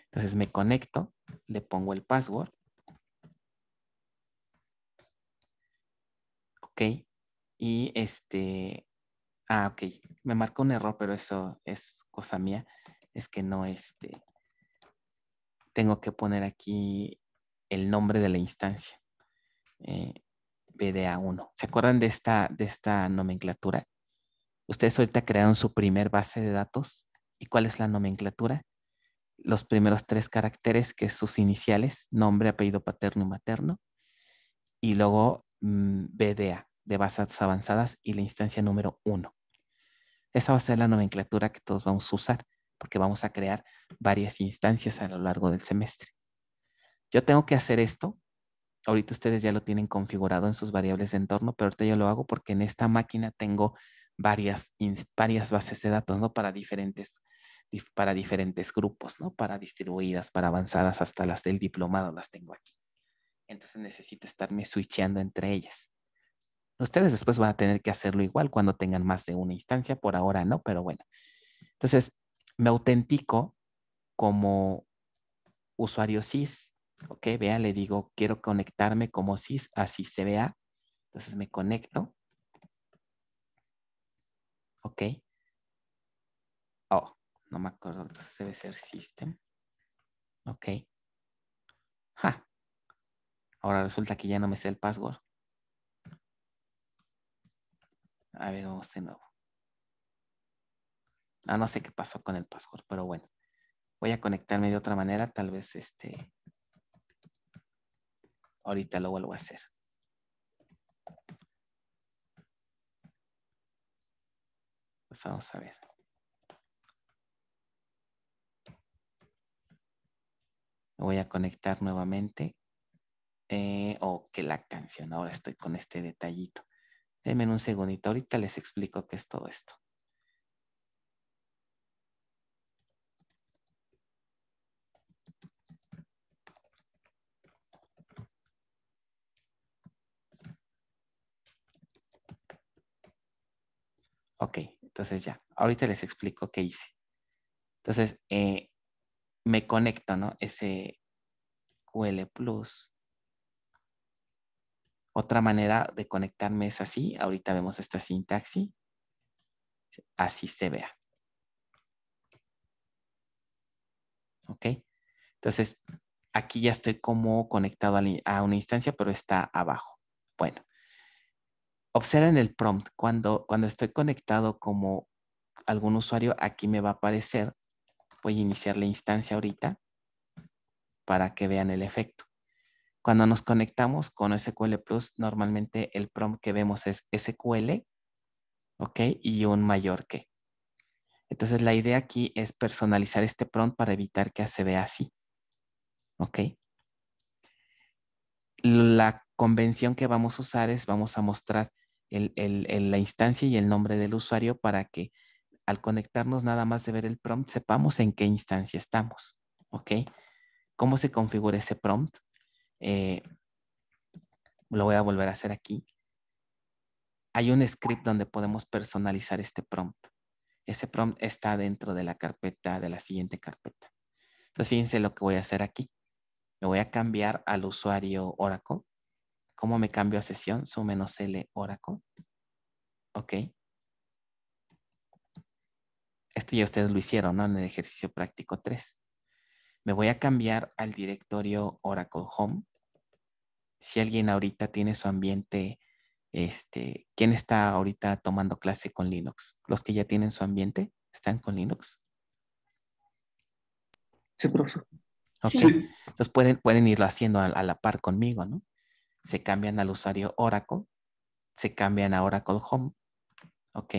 Entonces me conecto, le pongo el password. Ok. Y este, Ah, ok. Me marcó un error, pero eso es cosa mía. Es que no, este, tengo que poner aquí el nombre de la instancia. Eh, BDA1. ¿Se acuerdan de esta, de esta nomenclatura? Ustedes ahorita crearon su primer base de datos. ¿Y cuál es la nomenclatura? Los primeros tres caracteres, que son sus iniciales, nombre, apellido paterno y materno. Y luego mm, BDA, de bases avanzadas, y la instancia número 1. Esa va a ser la nomenclatura que todos vamos a usar porque vamos a crear varias instancias a lo largo del semestre. Yo tengo que hacer esto. Ahorita ustedes ya lo tienen configurado en sus variables de entorno, pero ahorita yo lo hago porque en esta máquina tengo varias, varias bases de datos, ¿no? Para diferentes, para diferentes grupos, ¿no? Para distribuidas, para avanzadas, hasta las del diplomado las tengo aquí. Entonces necesito estarme switchando entre ellas. Ustedes después van a tener que hacerlo igual cuando tengan más de una instancia, por ahora no, pero bueno. Entonces, me autentico como usuario SIS. Ok, vea, le digo, quiero conectarme como SIS a vea. Entonces me conecto. Ok. Oh, no me acuerdo, entonces debe ser System. Ok. Ja. Ahora resulta que ya no me sé el password. A ver, vamos de nuevo. Ah, no sé qué pasó con el password, pero bueno. Voy a conectarme de otra manera, tal vez este... Ahorita lo vuelvo a hacer. Pues vamos a ver. voy a conectar nuevamente. Eh, o oh, que la canción. Ahora estoy con este detallito en un segundito, ahorita les explico qué es todo esto. Ok, entonces ya, ahorita les explico qué hice. Entonces, eh, me conecto, ¿no? Ese QL Plus otra manera de conectarme es así. Ahorita vemos esta sintaxis. Así se vea. ¿Ok? Entonces, aquí ya estoy como conectado a una instancia, pero está abajo. Bueno, observen el prompt. Cuando, cuando estoy conectado como algún usuario, aquí me va a aparecer. Voy a iniciar la instancia ahorita para que vean el efecto. Cuando nos conectamos con SQL Plus, normalmente el prompt que vemos es SQL, ¿ok? Y un mayor que. Entonces, la idea aquí es personalizar este prompt para evitar que se vea así, ¿ok? La convención que vamos a usar es, vamos a mostrar la instancia y el nombre del usuario para que al conectarnos nada más de ver el prompt sepamos en qué instancia estamos, ¿ok? ¿Cómo se configura ese prompt? Eh, lo voy a volver a hacer aquí. Hay un script donde podemos personalizar este prompt. Ese prompt está dentro de la carpeta, de la siguiente carpeta. Entonces, fíjense lo que voy a hacer aquí. Me voy a cambiar al usuario Oracle. ¿Cómo me cambio a sesión? Su menos L Oracle. Ok. Esto ya ustedes lo hicieron, ¿no? En el ejercicio práctico 3. Me voy a cambiar al directorio Oracle Home si alguien ahorita tiene su ambiente, este, ¿quién está ahorita tomando clase con Linux? ¿Los que ya tienen su ambiente están con Linux? Sí, profesor. Entonces pueden, pueden irlo haciendo a, a, la par conmigo, ¿no? Se cambian al usuario Oracle, se cambian a Oracle Home, ¿ok?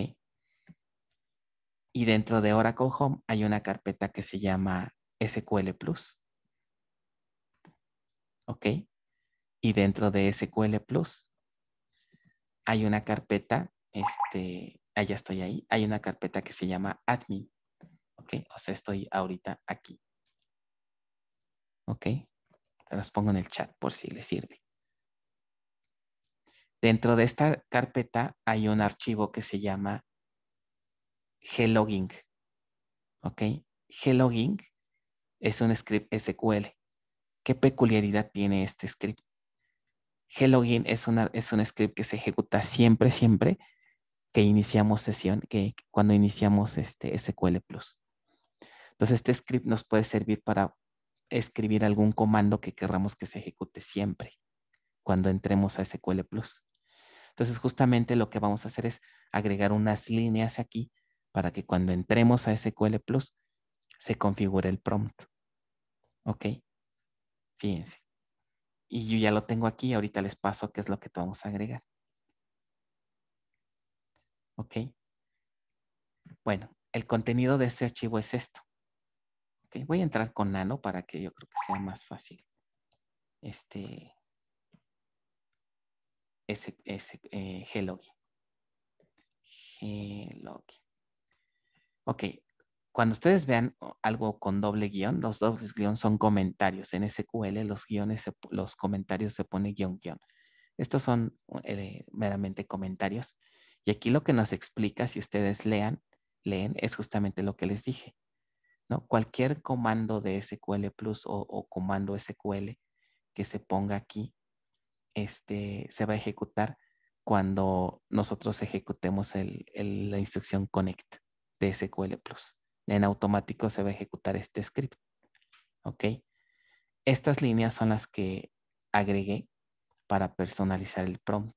Y dentro de Oracle Home hay una carpeta que se llama SQL Plus. ¿Ok? y dentro de SQL Plus hay una carpeta, este, allá ah, estoy ahí, hay una carpeta que se llama admin, ¿ok? O sea, estoy ahorita aquí, ¿ok? Te las pongo en el chat por si le sirve. Dentro de esta carpeta hay un archivo que se llama Glogging. ¿ok? glogging es un script SQL. ¿Qué peculiaridad tiene este script? HelloGin es, es un script que se ejecuta siempre, siempre que iniciamos sesión, que cuando iniciamos este SQL Plus. Entonces, este script nos puede servir para escribir algún comando que querramos que se ejecute siempre cuando entremos a SQL Plus. Entonces, justamente lo que vamos a hacer es agregar unas líneas aquí para que cuando entremos a SQL Plus se configure el prompt. ¿Ok? Fíjense. Y yo ya lo tengo aquí, ahorita les paso qué es lo que te vamos a agregar. ¿Ok? Bueno, el contenido de este archivo es esto. Okay, voy a entrar con nano para que yo creo que sea más fácil. Este, ese, hello eh, Ok, cuando ustedes vean algo con doble guión, los dobles guión son comentarios. En SQL los guiones, los comentarios se pone guión, guión. Estos son eh, meramente comentarios. Y aquí lo que nos explica, si ustedes lean, leen, es justamente lo que les dije. ¿no? Cualquier comando de SQL Plus o, comando SQL que se ponga aquí, este, se va a ejecutar cuando nosotros ejecutemos la instrucción connect de SQL Plus en automático se va a ejecutar este script. ¿Ok? Estas líneas son las que agregué para personalizar el prompt.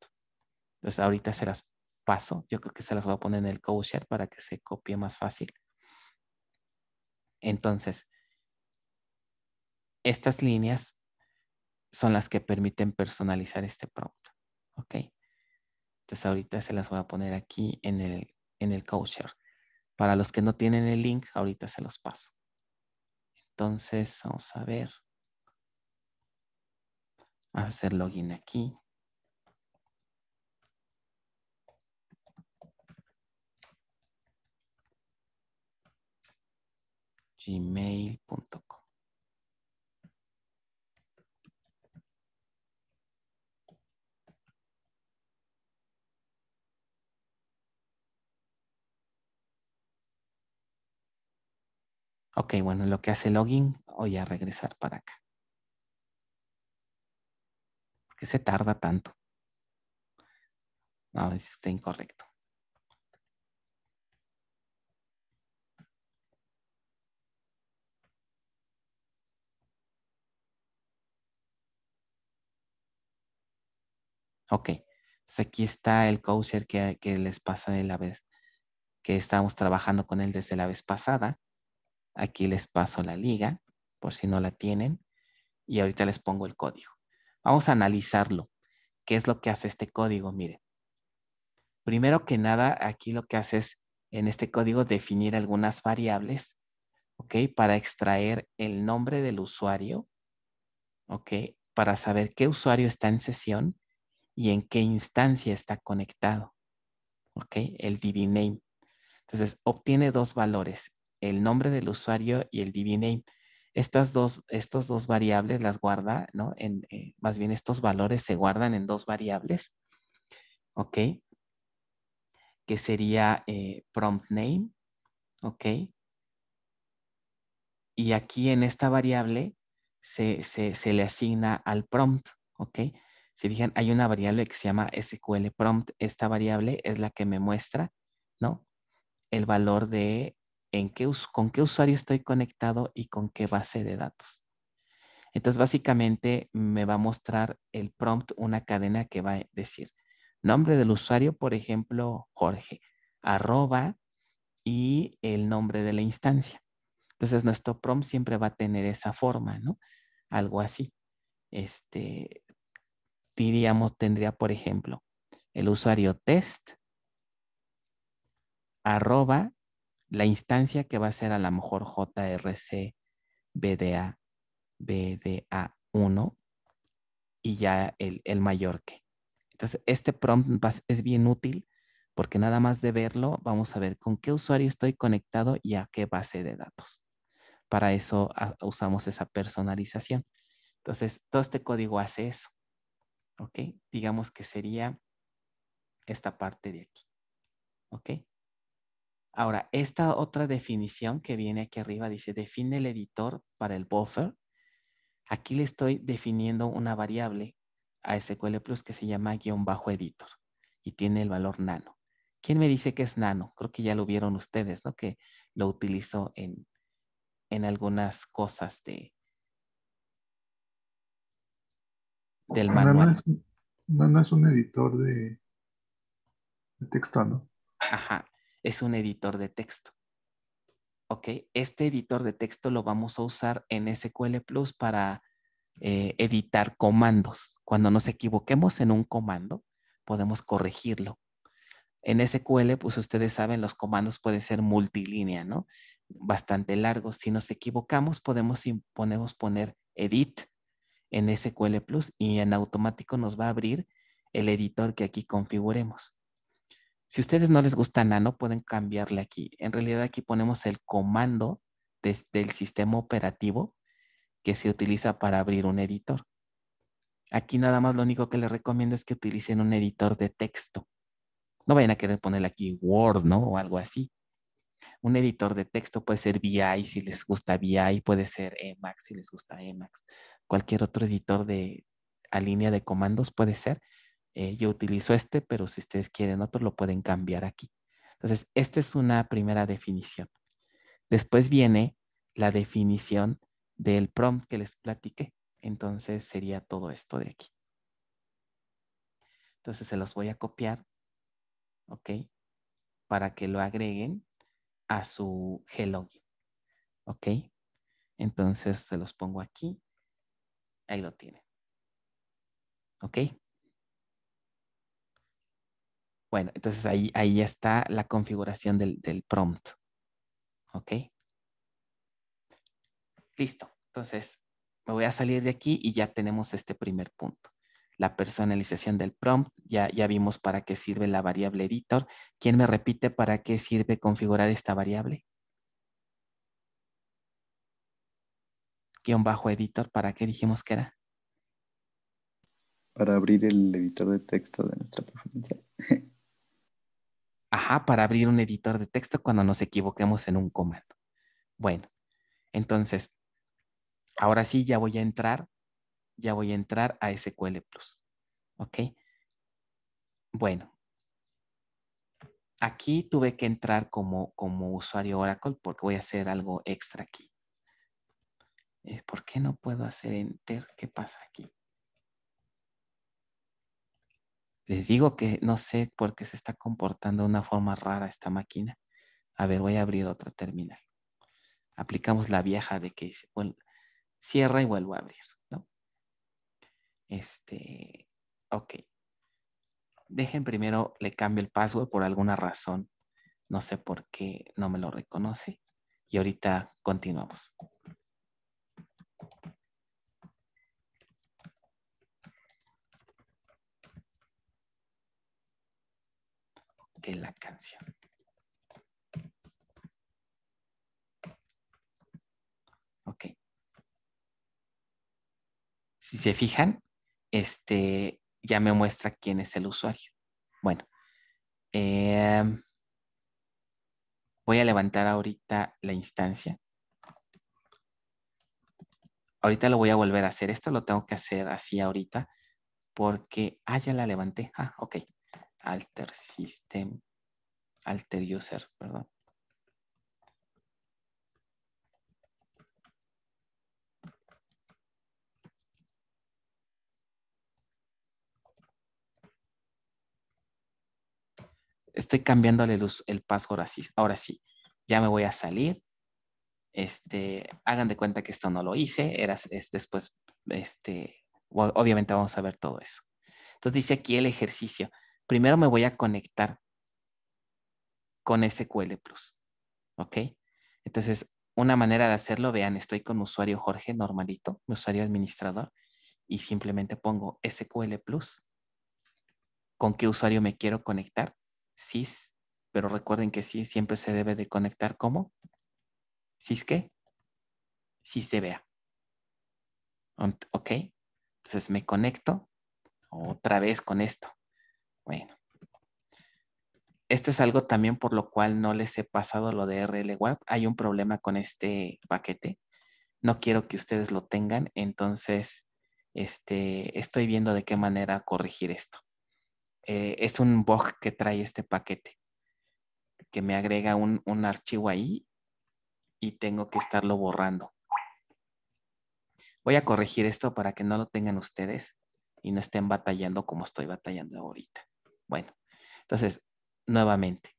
Entonces ahorita se las paso. Yo creo que se las voy a poner en el code para que se copie más fácil. Entonces, estas líneas son las que permiten personalizar este prompt. ¿Ok? Entonces ahorita se las voy a poner aquí en el, en el code para los que no tienen el link, ahorita se los paso. Entonces, vamos a ver. Vamos a hacer login aquí. gmail.com Ok, bueno, lo que hace login, voy a regresar para acá. ¿Por qué se tarda tanto? No, está incorrecto. Ok, pues aquí está el coacher que les pasa de la vez, que estábamos trabajando con él desde la vez pasada Aquí les paso la liga, por si no la tienen, y ahorita les pongo el código. Vamos a analizarlo. ¿Qué es lo que hace este código? Miren. Primero que nada, aquí lo que hace es, en este código, definir algunas variables, ¿ok? Para extraer el nombre del usuario, ¿ok? Para saber qué usuario está en sesión y en qué instancia está conectado, ¿ok? El DB name. Entonces, obtiene dos valores, el nombre del usuario y el DB Estas dos, estas dos variables las guarda, ¿no? En, eh, más bien estos valores se guardan en dos variables, ¿ok? Que sería eh, prompt name, ¿ok? Y aquí en esta variable se, se, se le asigna al prompt, ¿ok? Si fijan, hay una variable que se llama SQL prompt. Esta variable es la que me muestra, ¿no? El valor de en qué, con qué usuario estoy conectado y con qué base de datos. Entonces, básicamente me va a mostrar el prompt, una cadena que va a decir nombre del usuario, por ejemplo, Jorge, arroba y el nombre de la instancia. Entonces, nuestro prompt siempre va a tener esa forma, ¿no? Algo así. Este, diríamos, tendría, por ejemplo, el usuario test, arroba la instancia que va a ser a lo mejor JRC BDA, BDA1 y ya el, mayor que. Entonces, este prompt es bien útil porque nada más de verlo vamos a ver con qué usuario estoy conectado y a qué base de datos. Para eso usamos esa personalización. Entonces, todo este código hace eso. ¿Ok? Digamos que sería esta parte de aquí. ¿Ok? Ahora, esta otra definición que viene aquí arriba dice, define el editor para el buffer. Aquí le estoy definiendo una variable a SQL Plus que se llama guión bajo editor y tiene el valor nano. ¿Quién me dice que es nano? Creo que ya lo vieron ustedes, ¿no? Que lo utilizo en, algunas cosas de del manual. Nano es, un editor de, de texto, ¿no? Ajá, es un editor de texto. ¿Ok? Este editor de texto lo vamos a usar en SQL Plus para eh, editar comandos. Cuando nos equivoquemos en un comando, podemos corregirlo. En SQL, pues ustedes saben, los comandos pueden ser multilínea, ¿no? Bastante largos. Si nos equivocamos, podemos, podemos poner edit en SQL Plus y en automático nos va a abrir el editor que aquí configuremos. Si ustedes no les gusta nano, pueden cambiarle aquí. En realidad aquí ponemos el comando del sistema operativo que se utiliza para abrir un editor. Aquí nada más lo único que les recomiendo es que utilicen un editor de texto. No vayan a querer ponerle aquí Word, ¿no? O algo así. Un editor de texto puede ser VI si les gusta VI, puede ser Emacs si les gusta Emacs. Cualquier otro editor de a línea de comandos puede ser eh, yo utilizo este, pero si ustedes quieren otro, lo pueden cambiar aquí. Entonces, esta es una primera definición. Después viene la definición del prompt que les platiqué. Entonces, sería todo esto de aquí. Entonces, se los voy a copiar, ¿ok? Para que lo agreguen a su g ¿ok? Entonces, se los pongo aquí. Ahí lo tienen. ¿Ok? Bueno, entonces ahí, ahí está la configuración del, prompt. ¿Ok? Listo. Entonces, me voy a salir de aquí y ya tenemos este primer punto. La personalización del prompt, ya, ya vimos para qué sirve la variable editor. ¿Quién me repite para qué sirve configurar esta variable? Guión bajo editor, ¿para qué dijimos que era? Para abrir el editor de texto de nuestra preferencia. Ajá, para abrir un editor de texto cuando nos equivoquemos en un comando. Bueno, entonces, ahora sí ya voy a entrar, ya voy a entrar a SQL Plus. ¿Ok? Bueno, aquí tuve que entrar como, como usuario Oracle porque voy a hacer algo extra aquí. Eh, ¿Por qué no puedo hacer enter? ¿Qué pasa aquí? Les digo que no sé por qué se está comportando de una forma rara esta máquina. A ver, voy a abrir otra terminal. Aplicamos la vieja de que cierra y vuelvo a abrir, ¿no? Este, ok. Dejen primero, le cambio el password por alguna razón. No sé por qué no me lo reconoce. Y ahorita continuamos. la canción. Ok. Si se fijan, este ya me muestra quién es el usuario. Bueno, em, voy a levantar ahorita la instancia. Ahorita lo voy a volver a hacer. Esto lo tengo que hacer así ahorita porque, ah, ya la levanté. Ah, ok alter system, alter user, perdón. Estoy cambiándole el, el password así. Ahora sí, ya me voy a salir. Este, hagan de cuenta que esto no lo hice. Era, es, después, este, obviamente vamos a ver todo eso. Entonces dice aquí el ejercicio primero me voy a conectar con SQL Plus. ¿Ok? Entonces, una manera de hacerlo, vean, estoy con usuario Jorge normalito, mi usuario administrador, y simplemente pongo SQL Plus. ¿Con qué usuario me quiero conectar? SIS, pero recuerden que Sys siempre se debe de conectar como SIS qué? SIS ¿Ok? Entonces me conecto otra vez con esto. Bueno. Este es algo también por lo cual no les he pasado lo de RLWAP. Hay un problema con este paquete. No quiero que ustedes lo tengan. Entonces, este, estoy viendo de qué manera corregir esto. Eh, es un bug que trae este paquete, que me agrega un, un archivo ahí y tengo que estarlo borrando. Voy a corregir esto para que no lo tengan ustedes y no estén batallando como estoy batallando ahorita. Bueno, entonces, nuevamente,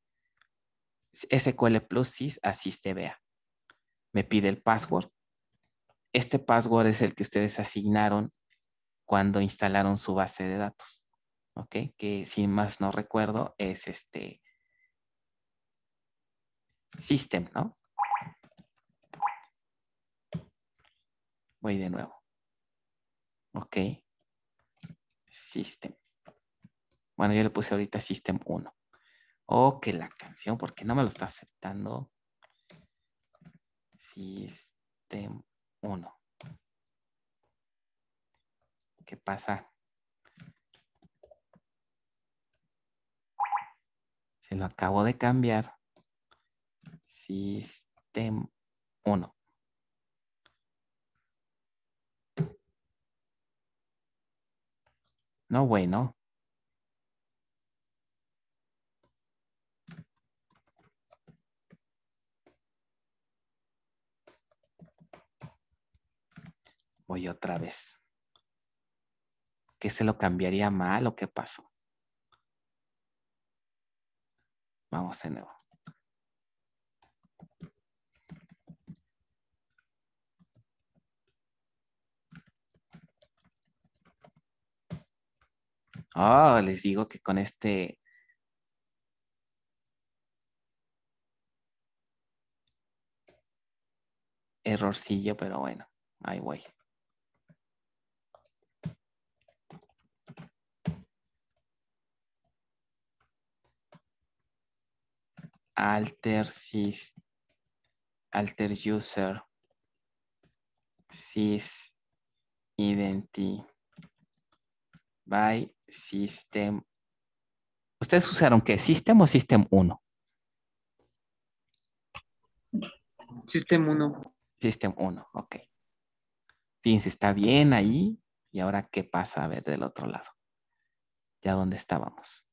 SQL Plus SIS asiste vea. Me pide el password. Este password es el que ustedes asignaron cuando instalaron su base de datos. ¿Ok? Que sin más no recuerdo es este system, ¿no? Voy de nuevo. Ok. System. Bueno, yo le puse ahorita System 1. Oh, que la canción, porque no me lo está aceptando. System 1. ¿Qué pasa? Se lo acabo de cambiar. System 1. No, bueno. otra vez. que se lo cambiaría mal o qué pasó? Vamos de nuevo. Oh, les digo que con este errorcillo, pero bueno, ahí voy. alter, sys, alter user sys identity by system. ¿Ustedes usaron qué? ¿System o System 1? System 1. System 1, ok. Fíjense, está bien ahí. ¿Y ahora qué pasa? A ver, del otro lado. Ya donde estábamos.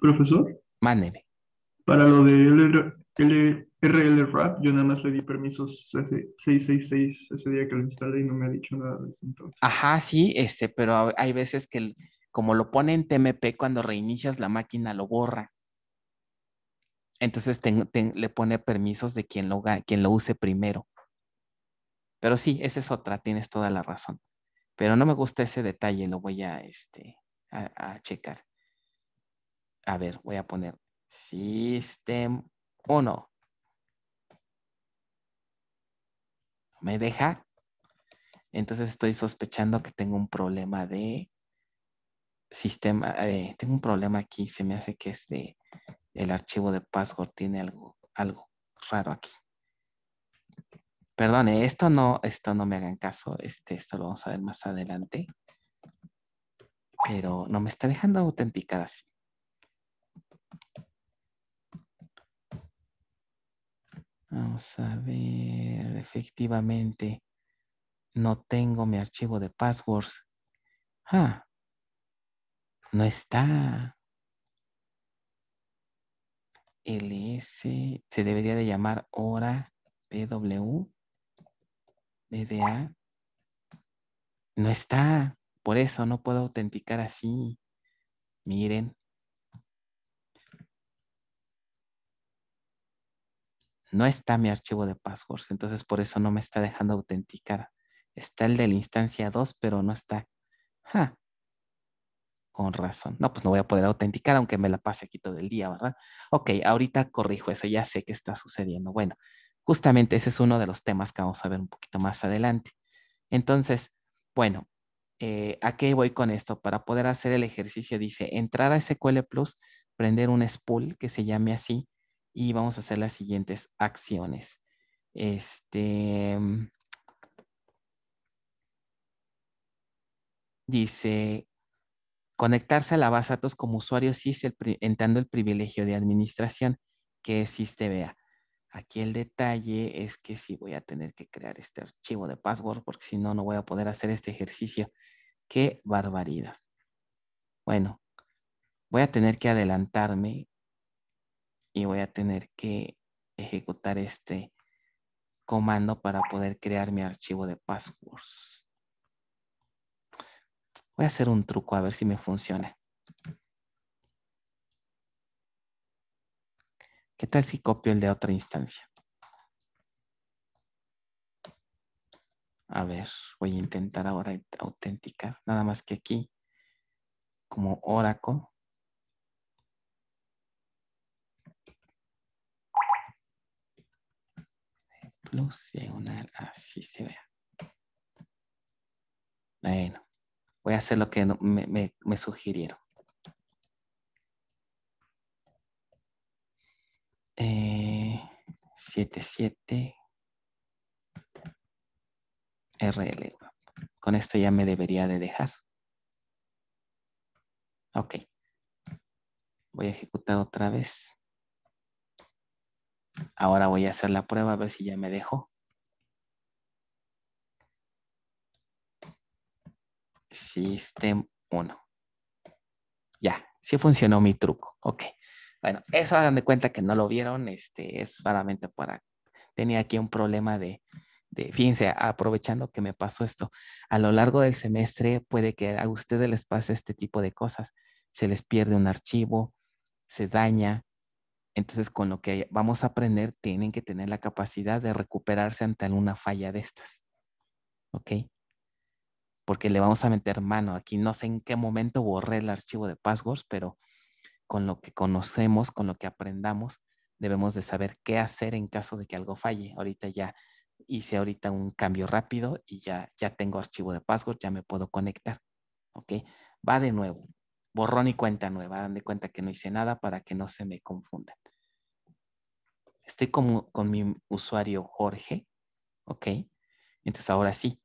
Profesor. Mándeme. Para lo de LRLRap, Rap, yo nada más le di permisos 666 ese día que lo instalé y no me ha dicho nada desde entonces. Ajá, sí, este, pero hay veces que como lo pone en TMP, cuando reinicias la máquina lo borra. Entonces le pone permisos de quien lo, quien lo use primero. Pero sí, esa es otra, tienes toda la razón. Pero no me gusta ese detalle, lo voy a, este, a checar a ver, voy a poner System 1. ¿Me deja? Entonces estoy sospechando que tengo un problema de sistema. Eh, tengo un problema aquí. Se me hace que es de el archivo de password. Tiene algo, algo raro aquí. Perdone, esto no, esto no me hagan caso. Este, esto lo vamos a ver más adelante. Pero no me está dejando autenticar así. Vamos a ver, efectivamente, no tengo mi archivo de passwords. Ah, no está. LS se debería de llamar hora PW BDA. No está. Por eso no puedo autenticar así. Miren, no está mi archivo de passwords, entonces por eso no me está dejando autenticar. Está el de la instancia 2, pero no está. Con razón. No, pues no voy a poder autenticar aunque me la pase aquí todo el día, ¿verdad? Ok, ahorita corrijo eso, ya sé qué está sucediendo. Bueno, justamente ese es uno de los temas que vamos a ver un poquito más adelante. Entonces, bueno, eh, ¿a qué voy con esto? Para poder hacer el ejercicio, dice, entrar a SQL Plus, prender un spool que se llame así, y vamos a hacer las siguientes acciones. Este. Mm, dice, conectarse a la base de datos como usuario SIS entrando el privilegio de administración, que es vea. Aquí el detalle es que sí voy a tener que crear este archivo de password porque si no, no voy a poder hacer este ejercicio. ¡Qué barbaridad! Bueno, voy a tener que adelantarme voy a tener que ejecutar este comando para poder crear mi archivo de passwords. Voy a hacer un truco a ver si me funciona. ¿Qué tal si copio el de otra instancia? A ver, voy a intentar ahora autenticar. Nada más que aquí, como Oracle, así se ve Bueno, voy a hacer lo que me, sugirieron. Eh, 77 RL. Con esto ya me debería de dejar. Ok. Voy a ejecutar otra vez. Ahora voy a hacer la prueba a ver si ya me dejó. Sistema 1. Ya, sí funcionó mi truco. Ok. Bueno, eso hagan de cuenta que no lo vieron. Este es solamente para. Tenía aquí un problema de, de, Fíjense, aprovechando que me pasó esto. A lo largo del semestre puede que a ustedes les pase este tipo de cosas. Se les pierde un archivo, se daña, entonces, con lo que vamos a aprender, tienen que tener la capacidad de recuperarse ante alguna falla de estas. ¿Ok? Porque le vamos a meter mano. Aquí no sé en qué momento borré el archivo de passwords, pero con lo que conocemos, con lo que aprendamos, debemos de saber qué hacer en caso de que algo falle. Ahorita ya hice ahorita un cambio rápido y ya, ya tengo archivo de password, ya me puedo conectar. ¿Ok? Va de nuevo borrón y cuenta nueva. Dan de cuenta que no hice nada para que no se me confundan. Estoy con, con mi usuario Jorge, ¿ok? Entonces ahora sí,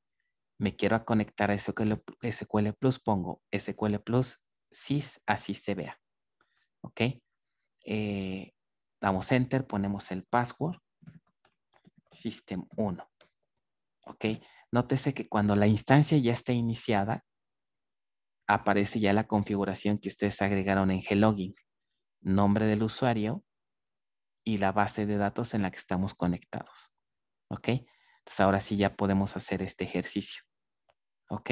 me quiero conectar a SQL, SQL Plus, pongo SQL Plus SIS, así se vea. ¿Ok? Eh, damos Enter, ponemos el password, System 1. ¿Ok? Nótese que cuando la instancia ya está iniciada, aparece ya la configuración que ustedes agregaron en G-Login. Nombre del usuario y la base de datos en la que estamos conectados. ¿Ok? Entonces ahora sí ya podemos hacer este ejercicio. ¿Ok?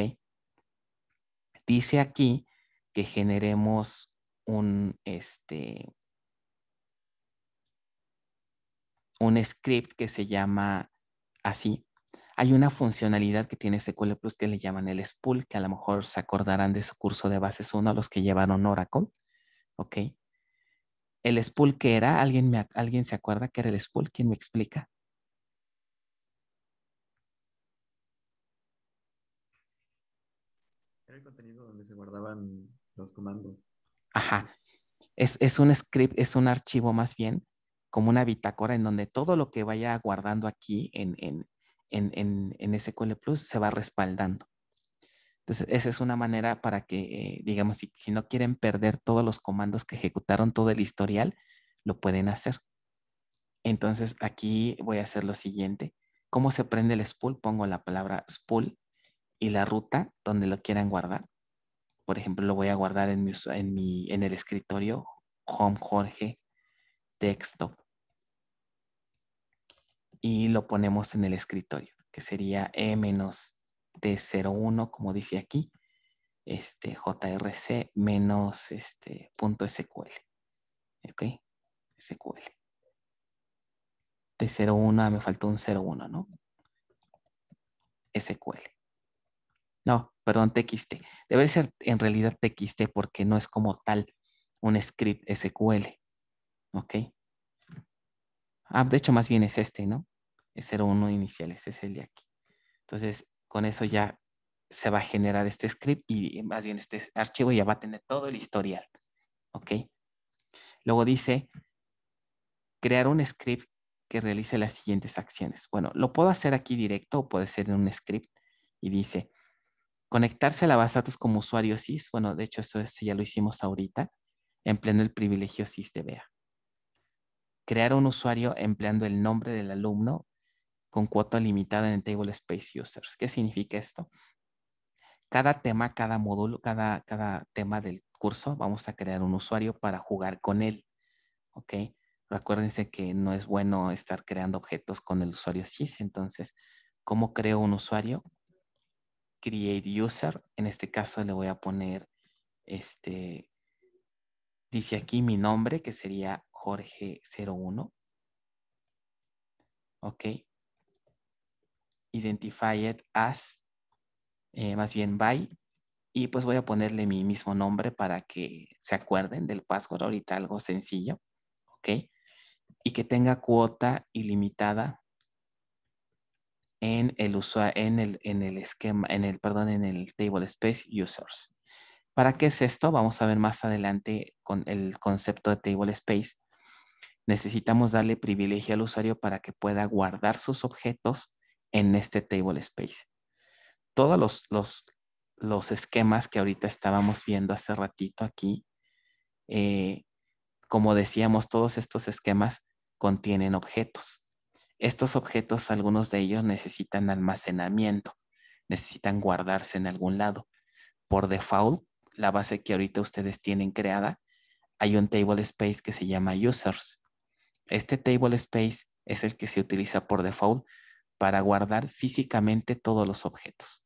Dice aquí que generemos un, este, un script que se llama así, hay una funcionalidad que tiene SQL Plus que le llaman el spool, que a lo mejor se acordarán de su curso de bases 1 a los que llevaron Oracle. ¿Ok? El spool que era, ¿alguien, me, ¿alguien se acuerda que era el spool? ¿Quién me explica? Era el contenido donde se guardaban los comandos. Ajá. Es, un script, es un archivo más bien, como una bitácora en donde todo lo que vaya guardando aquí en, en, en, en, ese Cole Plus se va respaldando. Entonces, esa es una manera para que, eh, digamos, si, no quieren perder todos los comandos que ejecutaron, todo el historial, lo pueden hacer. Entonces, aquí voy a hacer lo siguiente. ¿Cómo se prende el spool? Pongo la palabra spool y la ruta donde lo quieran guardar. Por ejemplo, lo voy a guardar en, mi, en, en el escritorio home Jorge desktop y lo ponemos en el escritorio, que sería E menos T01, como dice aquí, este, JRC menos este, SQL. ¿Ok? SQL. T01, ah, me faltó un 01, ¿no? SQL. No, perdón, TXT. Debe ser en realidad TXT porque no es como tal un script SQL. ¿Ok? Ah, de hecho, más bien es este, ¿no? es 01 inicial, este es el de aquí. Entonces, con eso ya se va a generar este script y más bien este archivo ya va a tener todo el historial. ¿Ok? Luego dice, crear un script que realice las siguientes acciones. Bueno, lo puedo hacer aquí directo o puede ser en un script. Y dice, conectarse a la base de datos como usuario SIS. Bueno, de hecho, esto ya lo hicimos ahorita, empleando el privilegio SIS Crear un usuario empleando el nombre del alumno con cuota limitada en Table Space Users. ¿Qué significa esto? Cada tema, cada módulo, cada, cada tema del curso, vamos a crear un usuario para jugar con él. ¿Ok? Recuérdense que no es bueno estar creando objetos con el usuario SIS. Entonces, ¿cómo creo un usuario? Create user. En este caso le voy a poner, este, dice aquí mi nombre, que sería Jorge01. Ok identify it as, eh, más bien by, y pues voy a ponerle mi mismo nombre para que se acuerden del password ahorita, algo sencillo, ¿ok? Y que tenga cuota ilimitada en el en el, en el esquema, en el, perdón, en el table space users. ¿Para qué es esto? Vamos a ver más adelante con el concepto de table space. Necesitamos darle privilegio al usuario para que pueda guardar sus objetos en este table space. Todos los, esquemas que ahorita estábamos viendo hace ratito aquí, eh, como decíamos, todos estos esquemas contienen objetos. Estos objetos, algunos de ellos necesitan almacenamiento, necesitan guardarse en algún lado. Por default, la base que ahorita ustedes tienen creada, hay un table space que se llama users. Este table space es el que se utiliza por default para guardar físicamente todos los objetos.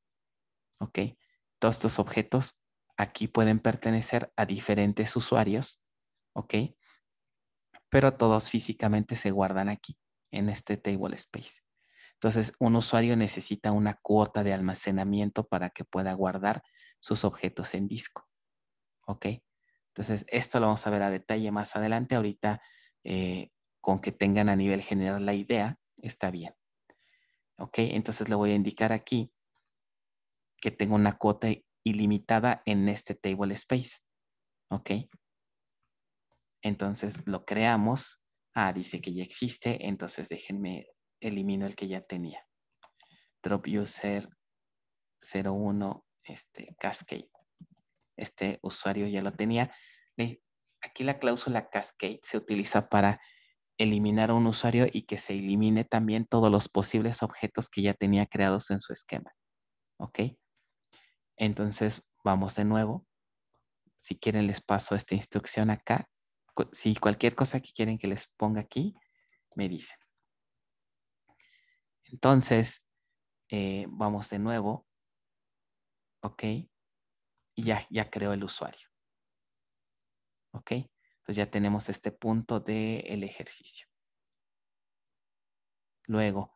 ¿Ok? Todos estos objetos aquí pueden pertenecer a diferentes usuarios. ¿Ok? Pero todos físicamente se guardan aquí, en este table space. Entonces, un usuario necesita una cuota de almacenamiento para que pueda guardar sus objetos en disco. ¿Ok? Entonces, esto lo vamos a ver a detalle más adelante. Ahorita, eh, con que tengan a nivel general la idea, está bien. ¿ok? Entonces le voy a indicar aquí que tengo una cuota ilimitada en este table space, ¿ok? Entonces lo creamos. Ah, dice que ya existe, entonces déjenme, elimino el que ya tenía. Drop user 01 este, Cascade. Este usuario ya lo tenía. Aquí la cláusula Cascade se utiliza para eliminar a un usuario y que se elimine también todos los posibles objetos que ya tenía creados en su esquema. ¿Ok? Entonces, vamos de nuevo. Si quieren, les paso esta instrucción acá. Si cualquier cosa que quieren que les ponga aquí, me dicen. Entonces, eh, vamos de nuevo. ¿Ok? Y ya, ya creo el usuario. ¿Ok? Entonces pues, ya tenemos este punto del ejercicio. Luego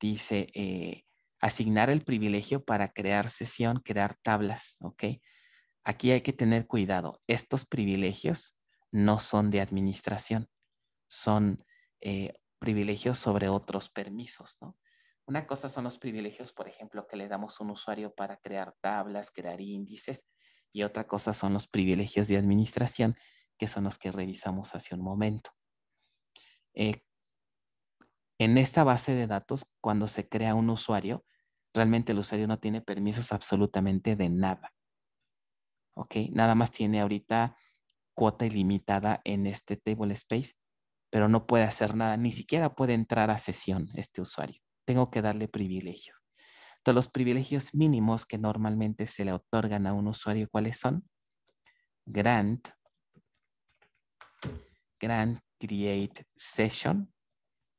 dice eh, asignar el privilegio para crear sesión, crear tablas, ¿ok? Aquí hay que tener cuidado. Estos privilegios no son de administración, son eh, privilegios sobre otros permisos, ¿no? Una cosa son los privilegios, por ejemplo, que le damos a un usuario para crear tablas, crear índices, y otra cosa son los privilegios de administración, que son los que revisamos hace un momento. Eh, en esta base de datos, cuando se crea un usuario, realmente el usuario no tiene permisos absolutamente de nada. ¿Ok? Nada más tiene ahorita cuota ilimitada en este table space, pero no puede hacer nada, ni siquiera puede entrar a sesión este usuario. Tengo que darle privilegio. Entonces, los privilegios mínimos que normalmente se le otorgan a un usuario, ¿cuáles son? Grant, grand create session,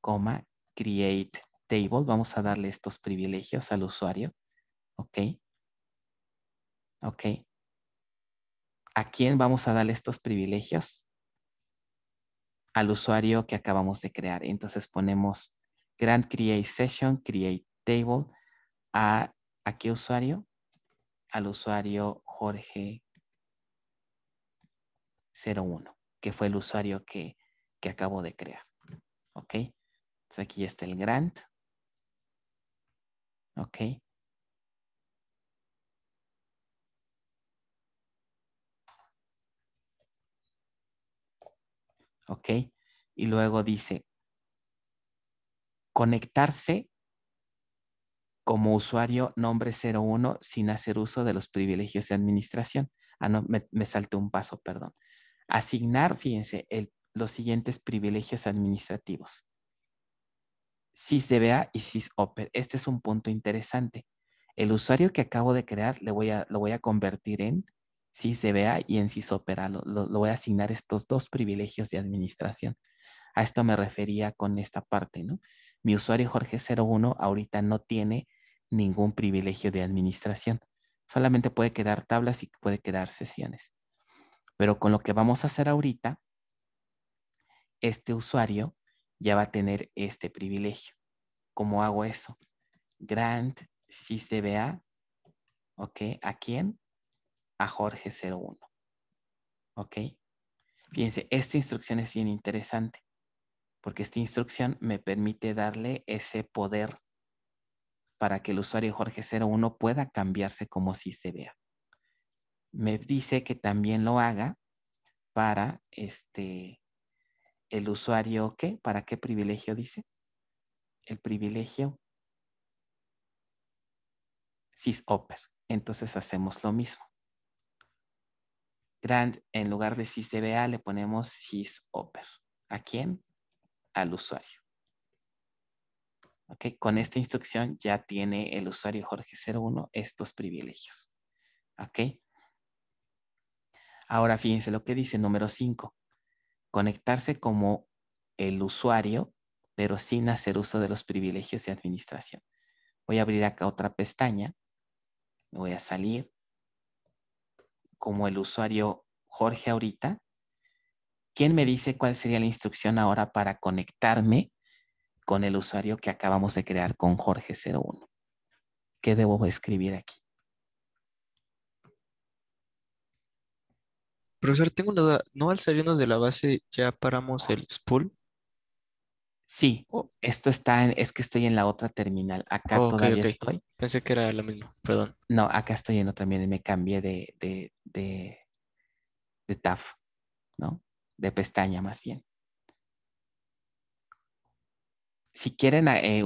coma, create table. Vamos a darle estos privilegios al usuario. Ok. Ok. ¿A quién vamos a darle estos privilegios? Al usuario que acabamos de crear. Entonces ponemos grand create session, create table. ¿A, a qué usuario? Al usuario Jorge 01 que fue el usuario que, acabo de crear. ¿Ok? Entonces aquí está el grant. ¿Ok? ¿Ok? Y luego dice, conectarse como usuario nombre 01 sin hacer uso de los privilegios de administración. Ah, no, me, me salté un paso, perdón asignar, fíjense, los siguientes privilegios administrativos. SysDBA y SysOper. Este es un punto interesante. El usuario que acabo de crear le voy lo voy a convertir en SysDBA y en SysOper. Lo, lo, lo voy a asignar estos dos privilegios de administración. A esto me refería con esta parte, ¿no? Mi usuario Jorge01 ahorita no tiene ningún privilegio de administración. Solamente puede crear tablas y puede crear sesiones. Pero con lo que vamos a hacer ahorita, este usuario ya va a tener este privilegio. ¿Cómo hago eso? Grant sysdba, ¿ok? ¿A quién? A Jorge 01, ¿ok? Fíjense, esta instrucción es bien interesante porque esta instrucción me permite darle ese poder para que el usuario Jorge 01 pueda cambiarse como sysdba me dice que también lo haga para este el usuario qué, para qué privilegio dice? El privilegio sysOper. Entonces hacemos lo mismo. Grant, en lugar de sysdba le ponemos sysOper. ¿A quién? Al usuario. Okay, con esta instrucción ya tiene el usuario Jorge01 estos privilegios. ¿Ok? Ahora fíjense lo que dice número 5. Conectarse como el usuario, pero sin hacer uso de los privilegios de administración. Voy a abrir acá otra pestaña. Me voy a salir como el usuario Jorge ahorita. ¿Quién me dice cuál sería la instrucción ahora para conectarme con el usuario que acabamos de crear con Jorge01? ¿Qué debo escribir aquí? Profesor, tengo una duda. ¿No al salirnos de la base ya paramos el spool? Sí, esto está en, es que estoy en la otra terminal. Acá todavía estoy. Pensé que era la misma, perdón. No, acá estoy en otra, y me cambié de, de, de, de tab, ¿no? De pestaña más bien. Si quieren, eh,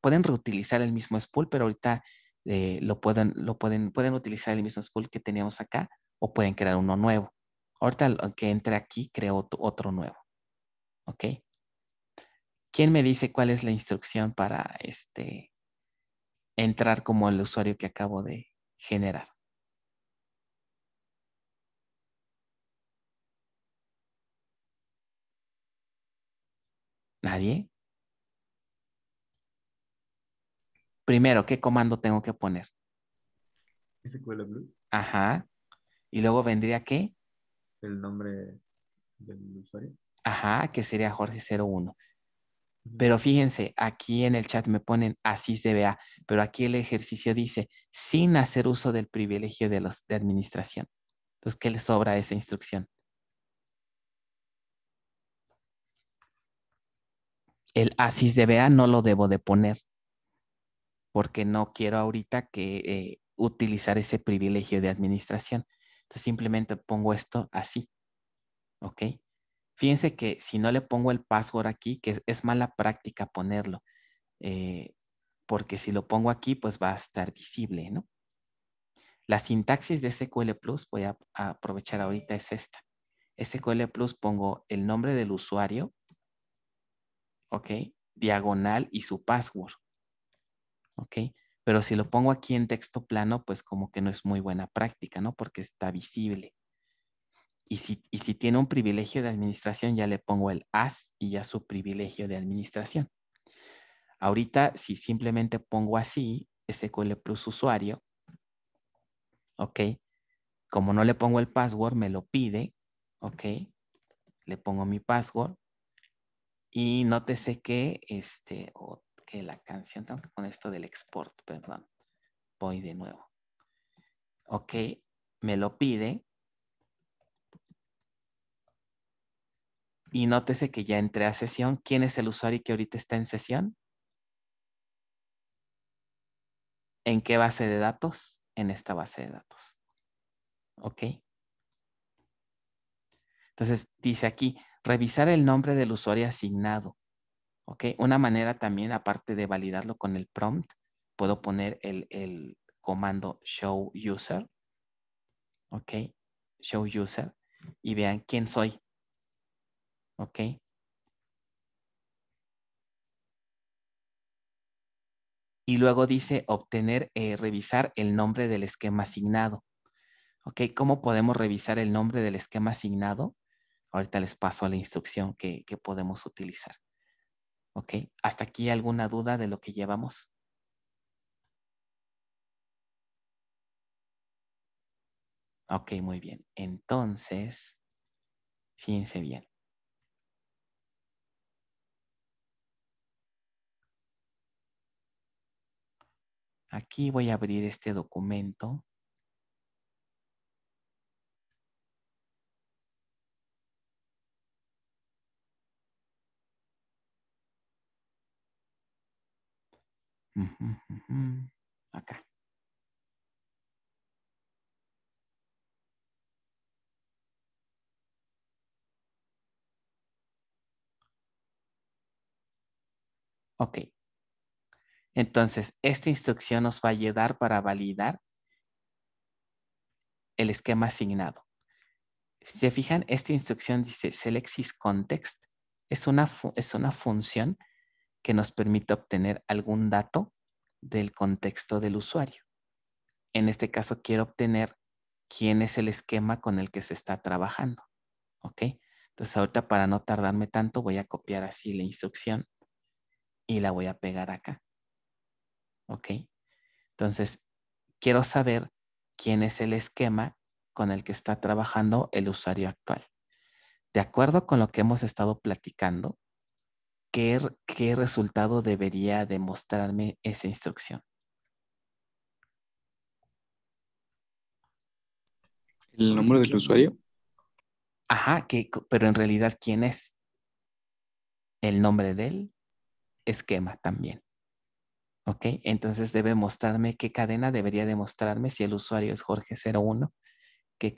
pueden reutilizar el mismo spool, pero ahorita eh, lo pueden, lo pueden, pueden utilizar el mismo spool que teníamos acá o pueden crear uno nuevo. Ahorita que entre aquí creo otro nuevo. ¿Ok? ¿Quién me dice cuál es la instrucción para este entrar como el usuario que acabo de generar? ¿Nadie? Primero, ¿qué comando tengo que poner? SQL Blue. Ajá. Y luego vendría qué? el nombre del usuario. Ajá, que sería Jorge01. Pero fíjense, aquí en el chat me ponen asisdba pero aquí el ejercicio dice sin hacer uso del privilegio de los de administración. Entonces, ¿qué le sobra a esa instrucción? El asisdba de no lo debo de poner porque no quiero ahorita que eh, utilizar ese privilegio de administración. Entonces simplemente pongo esto así. ¿Ok? Fíjense que si no le pongo el password aquí, que es, mala práctica ponerlo, eh, porque si lo pongo aquí, pues va a estar visible, ¿no? La sintaxis de SQL Plus, voy a, a aprovechar ahorita, es esta. SQL Plus pongo el nombre del usuario, ¿ok? Diagonal y su password, ¿ok? pero si lo pongo aquí en texto plano, pues como que no es muy buena práctica, ¿no? Porque está visible. Y si, tiene un privilegio de administración, ya le pongo el as y ya su privilegio de administración. Ahorita, si simplemente pongo así, SQL Plus usuario, ¿ok? Como no le pongo el password, me lo pide, ¿ok? Le pongo mi password. Y nótese que, este, que la canción, tengo que poner esto del export, perdón. Voy de nuevo. Ok, me lo pide. Y nótese que ya entré a sesión. ¿Quién es el usuario que ahorita está en sesión? ¿En qué base de datos? En esta base de datos. ¿Ok? Entonces dice aquí, revisar el nombre del usuario asignado. ¿ok? Una manera también, aparte de validarlo con el prompt, puedo poner el, el comando show user, ¿ok? Show user y vean quién soy, ¿ok? Y luego dice obtener, eh, revisar el nombre del esquema asignado. ¿Ok? ¿Cómo podemos revisar el nombre del esquema asignado? Ahorita les paso la instrucción que, que podemos utilizar. ¿Ok? ¿Hasta aquí alguna duda de lo que llevamos? Ok, muy bien. Entonces, fíjense bien. Aquí voy a abrir este documento. Acá. Ok. Entonces, esta instrucción nos va a ayudar para validar el esquema asignado. Si se fijan, esta instrucción dice selectis context. Es una, es una función que nos permite obtener algún dato del contexto del usuario. En este caso, quiero obtener quién es el esquema con el que se está trabajando. ¿Ok? Entonces, ahorita para no tardarme tanto, voy a copiar así la instrucción y la voy a pegar acá. ¿Ok? Entonces, quiero saber quién es el esquema con el que está trabajando el usuario actual. De acuerdo con lo que hemos estado platicando, ¿qué, resultado debería demostrarme esa instrucción? ¿El nombre del usuario? Ajá, pero en realidad, ¿quién es? El nombre del esquema también. ¿Ok? Entonces debe mostrarme qué cadena debería demostrarme si el usuario es Jorge01, qué,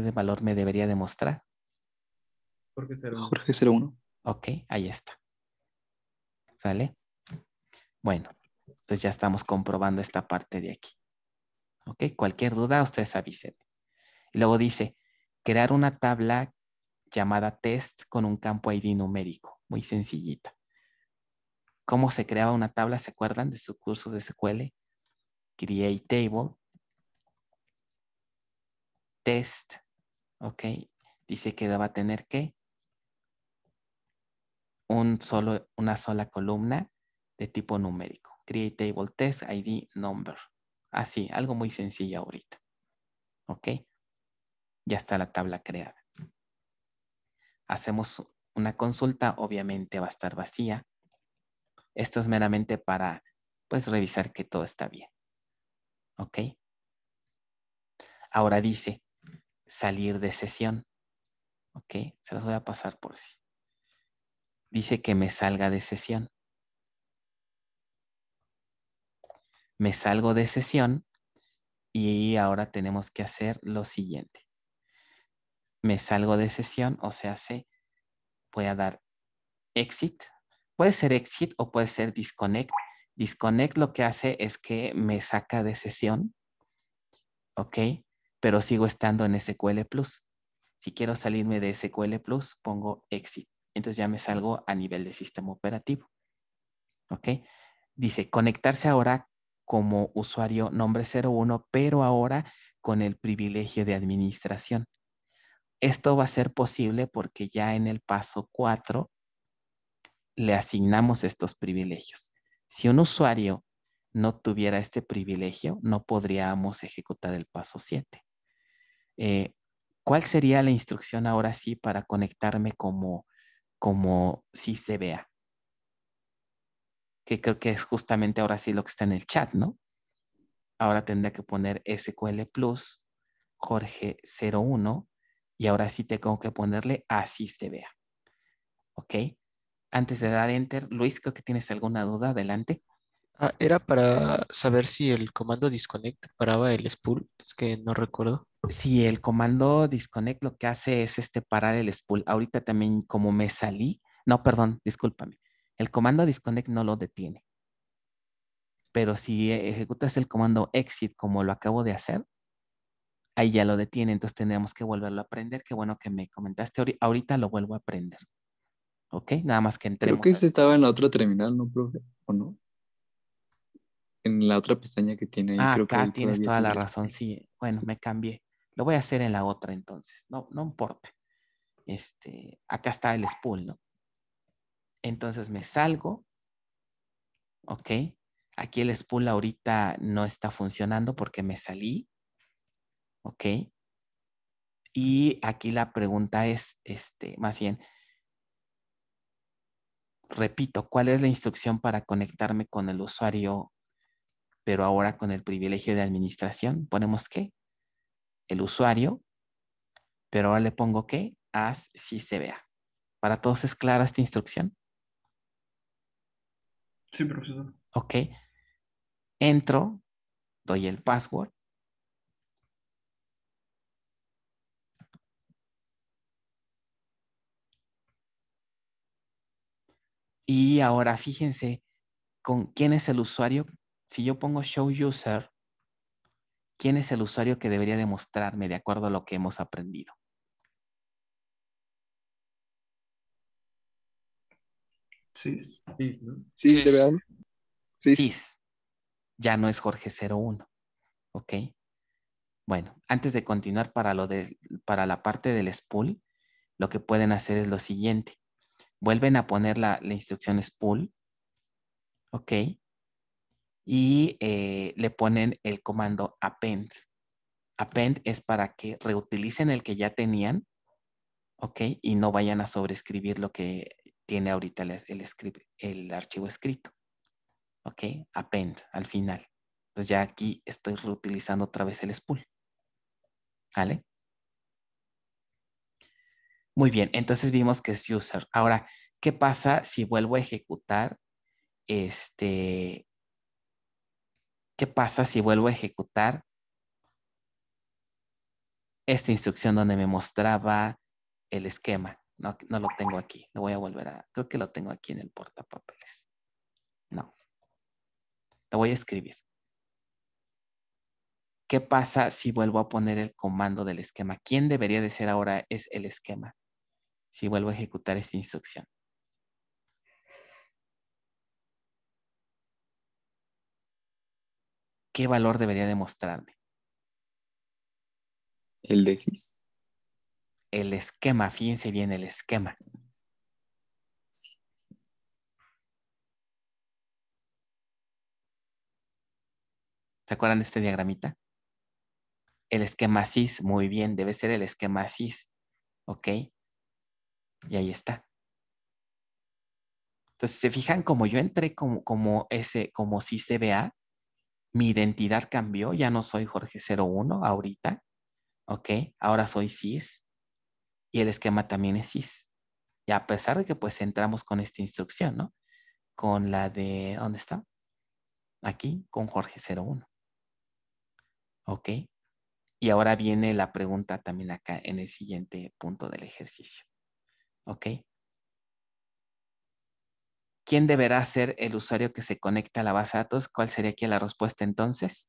de valor me debería demostrar. Jorge01. Jorge01. Ok, ahí está. ¿Sale? Bueno, entonces pues ya estamos comprobando esta parte de aquí. ¿Ok? Cualquier duda, ustedes avisen. luego dice, crear una tabla llamada test con un campo ID numérico. Muy sencillita. ¿Cómo se creaba una tabla? ¿Se acuerdan de su curso de SQL? Create table. Test. ¿Ok? Dice que va a tener que un solo, una sola columna de tipo numérico. Create table test ID number. Así, algo muy sencillo ahorita. ¿Ok? Ya está la tabla creada. Hacemos una consulta, obviamente va a estar vacía. Esto es meramente para, pues, revisar que todo está bien. ¿Ok? Ahora dice salir de sesión. ¿Ok? Se los voy a pasar por sí dice que me salga de sesión. Me salgo de sesión y ahora tenemos que hacer lo siguiente. Me salgo de sesión, o sea, se voy a dar exit. Puede ser exit o puede ser disconnect. Disconnect lo que hace es que me saca de sesión, ¿ok? Pero sigo estando en SQL Plus. Si quiero salirme de SQL Plus, pongo exit. Entonces ya me salgo a nivel de sistema operativo. ¿Ok? Dice, conectarse ahora como usuario nombre 01, pero ahora con el privilegio de administración. Esto va a ser posible porque ya en el paso 4 le asignamos estos privilegios. Si un usuario no tuviera este privilegio, no podríamos ejecutar el paso 7. Eh, ¿Cuál sería la instrucción ahora sí para conectarme como como si se vea. Que creo que es justamente ahora sí lo que está en el chat, ¿no? Ahora tendría que poner SQL Plus, Jorge 01, y ahora sí tengo que ponerle así se vea. ¿Ok? Antes de dar enter, Luis, creo que tienes alguna duda. Adelante. Ah, era para saber si el comando disconnect paraba el spool. Es que no recuerdo. Si el comando disconnect lo que hace es este parar el spool. Ahorita también como me salí. No, perdón, discúlpame. El comando disconnect no lo detiene. Pero si e, ejecutas el comando exit como lo acabo de hacer, ahí ya lo detiene. Entonces tendremos que volverlo a aprender. Qué bueno que me comentaste. Ahorita lo vuelvo a aprender. ¿Ok? Nada más que entremos. Creo que estaba en la otra terminal, ¿no, profe? ¿O no? en la otra pestaña que tiene Ah, creo acá que tienes toda la razón, sí. Bueno, me cambié. Lo voy a hacer en la otra entonces, no, no importa. Este, acá está el spool, ¿no? Entonces me salgo, ok. Aquí el spool ahorita no está funcionando porque me salí, ok. Y aquí la pregunta es, este, más bien, repito, ¿cuál es la instrucción para conectarme con el usuario pero ahora con el privilegio de administración ponemos que El usuario, pero ahora le pongo que as si se vea. ¿Para todos es clara esta instrucción? Sí, profesor. Ok. Entro, doy el password. Y ahora fíjense con quién es el usuario si yo pongo show user, ¿quién es el usuario que debería demostrarme de acuerdo a lo que hemos aprendido? Sí, sis, ¿no? Ya no es Jorge 01. ¿Ok? Bueno, antes de continuar para, lo para la parte del spool, lo que pueden hacer es lo siguiente. Vuelven a poner la, la instrucción spool. ¿Ok? y eh, le ponen el comando append. Append es para que reutilicen el que ya tenían, ¿ok? Y no vayan a sobreescribir lo que tiene ahorita el, el archivo escrito, ¿ok? Append al final. Entonces ya aquí estoy reutilizando otra vez el spool, ¿vale? Muy bien, entonces vimos que es user. Ahora, ¿qué pasa si vuelvo a ejecutar este, ¿Qué pasa si vuelvo a ejecutar esta instrucción donde me mostraba el esquema? No, lo tengo aquí. Lo voy a volver a... Creo que lo tengo aquí en el portapapeles. No. Lo voy a escribir. ¿Qué pasa si vuelvo a poner el comando del esquema? ¿Quién debería de ser ahora es el esquema? Si vuelvo a ejecutar esta instrucción. qué valor debería demostrarme? El cis. El esquema, fíjense bien el esquema. ¿Se acuerdan de este diagramita? El esquema CIS, muy bien, debe ser el esquema CIS. ¿Ok? Y ahí está. Entonces, se fijan como yo entré como, como ese, como CIS CBA, mi identidad cambió, ya no soy Jorge 01 ahorita, ¿ok? Ahora soy cis y el esquema también es cis. Y a pesar de que pues entramos con esta instrucción, ¿no? Con la de, ¿dónde está? Aquí, con Jorge 01. ¿Ok? Y ahora viene la pregunta también acá en el siguiente punto del ejercicio. ¿Ok? ¿quién deberá ser el usuario que se conecta a la base de datos? ¿Cuál sería aquí la respuesta entonces?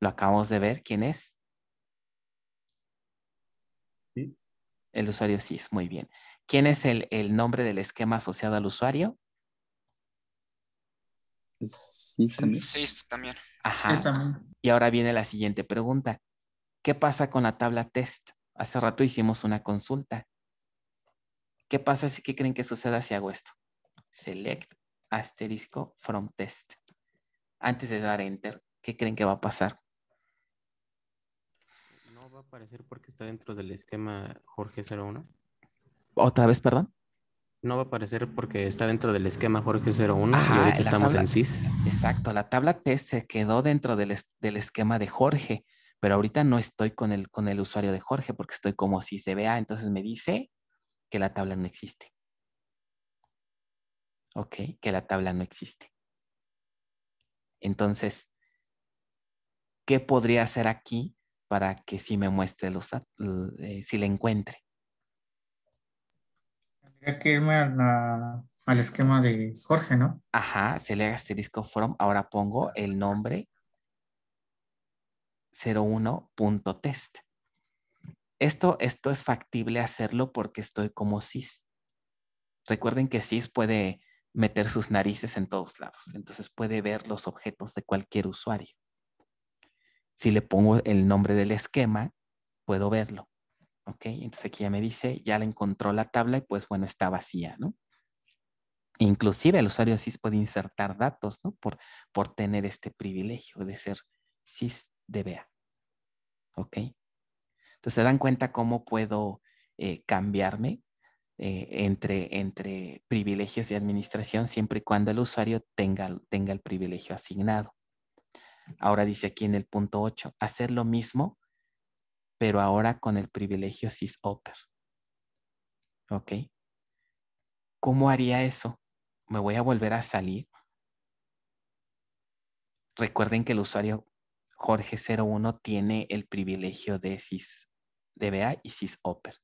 Lo acabamos de ver, ¿quién es? Sí. El usuario sí, es muy bien. ¿Quién es el, nombre del esquema asociado al usuario? Sí, también. Sí, este también. Ajá. también. Y ahora viene la siguiente pregunta. ¿Qué pasa con la tabla test? Hace rato hicimos una consulta. ¿Qué pasa si qué creen que suceda si hago esto? Select asterisco from test. Antes de dar enter, ¿qué creen que va a pasar? No va a aparecer porque está dentro del esquema Jorge 01. ¿Otra vez, perdón? No va a aparecer porque está dentro del esquema Jorge 01 y ahorita estamos en CIS. Exacto, la tabla test se quedó dentro del esquema de Jorge pero ahorita no estoy con el, con el usuario de Jorge porque estoy como si se vea, entonces me dice que la tabla no existe. Ok, que la tabla no existe. Entonces, ¿qué podría hacer aquí para que sí me muestre los si le eh, encuentre? Tendría que irme al esquema de Jorge, ¿no? Ajá, se le haga asterisco from, ahora pongo el nombre 01.test. Esto, esto es factible hacerlo porque estoy como CIS. Recuerden que CIS puede meter sus narices en todos lados, entonces puede ver los objetos de cualquier usuario. Si le pongo el nombre del esquema, puedo verlo. Entonces aquí ya me dice, ya le encontró la tabla y pues bueno, está vacía, ¿no? Inclusive el usuario CIS puede insertar datos, ¿no? Por, por tener este privilegio de ser CIS de ¿Ok? Entonces se dan cuenta cómo puedo eh, cambiarme eh, entre, entre privilegios de administración siempre y cuando el usuario tenga, tenga el privilegio asignado. Ahora dice aquí en el punto 8, hacer lo mismo, pero ahora con el privilegio SysOper. ¿Ok? ¿Cómo haría eso? ¿Me voy a volver a salir? Recuerden que el usuario Jorge 01 tiene el privilegio de sysdba y sysoper.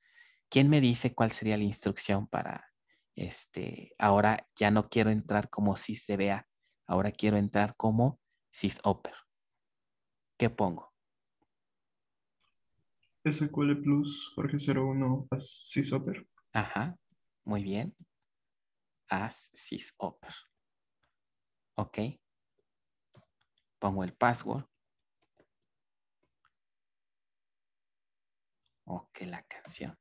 ¿Quién me dice cuál sería la instrucción para este? Ahora ya no quiero entrar como sysdba, ahora quiero entrar como sysoper. ¿Qué pongo? SQL Plus Jorge 01 as Ajá, muy bien. As CIS Ok. Pongo el password Ok, la canción.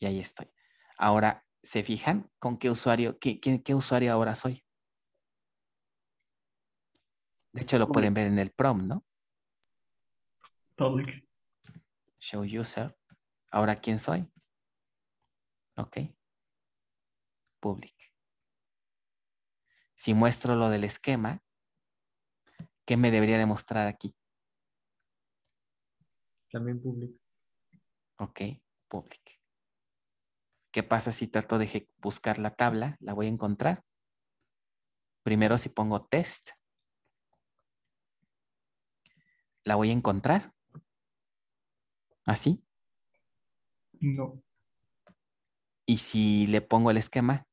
Y ahí estoy. Ahora, ¿se fijan con qué usuario, qué, usuario ahora soy? De hecho, lo pueden ver en el prom, ¿no? Public. Show user. Ahora, ¿quién soy? Ok. Public. Si muestro lo del esquema, qué me debería demostrar aquí? También public. Ok, public. ¿Qué pasa si trato de buscar la tabla? ¿La voy a encontrar? Primero si pongo test. ¿La voy a encontrar? ¿Así? No. ¿Y si le pongo el esquema?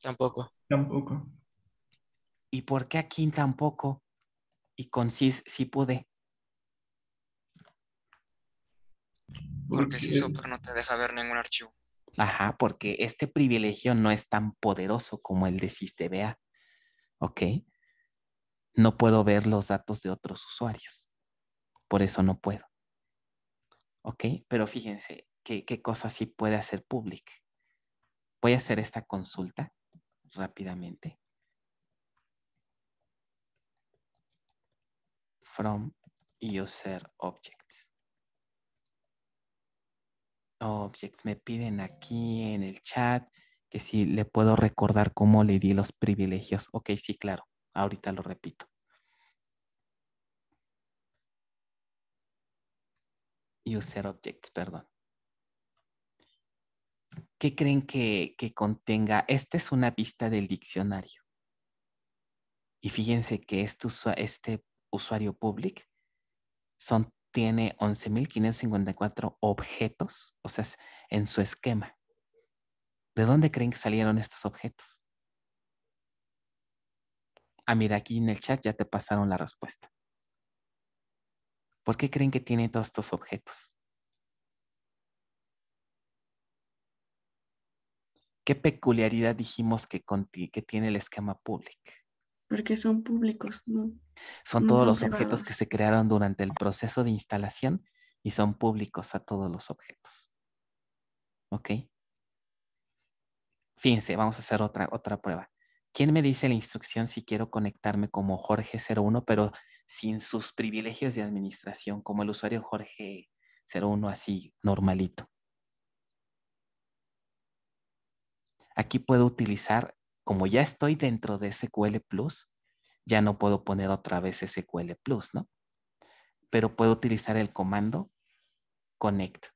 Tampoco. Tampoco. ¿y por qué aquí tampoco? Y con CIS sí pude. Porque si no te deja ver ningún archivo. Ajá, porque este privilegio no es tan poderoso como el de SysDBA. ¿Ok? No puedo ver los datos de otros usuarios. Por eso no puedo. ¿Ok? Pero fíjense, ¿qué, qué cosa sí puede hacer Public? Voy a hacer esta consulta rápidamente. from user objects. Objects. Me piden aquí en el chat que si le puedo recordar cómo le di los privilegios. Ok, sí, claro. Ahorita lo repito. User objects, perdón. ¿Qué creen que, contenga? Esta es una vista del diccionario. Y fíjense que este, este usuario public son, tiene 11.554 objetos, o sea, en su esquema. ¿De dónde creen que salieron estos objetos? Ah, mira, aquí en el chat ya te pasaron la respuesta. ¿Por qué creen que tiene todos estos objetos? ¿Qué peculiaridad dijimos que, que tiene el esquema public? porque son públicos. ¿no? Son todos los objetos que se crearon durante el proceso de instalación y son públicos a todos los objetos. ¿Ok? Fíjense, vamos a hacer otra, otra prueba. ¿Quién me dice la instrucción si quiero conectarme como Jorge 01, pero sin sus privilegios de administración, como el usuario Jorge 01, así normalito? Aquí puedo utilizar como ya estoy dentro de SQL Plus, ya no puedo poner otra vez SQL Plus, ¿no? Pero puedo utilizar el comando connect.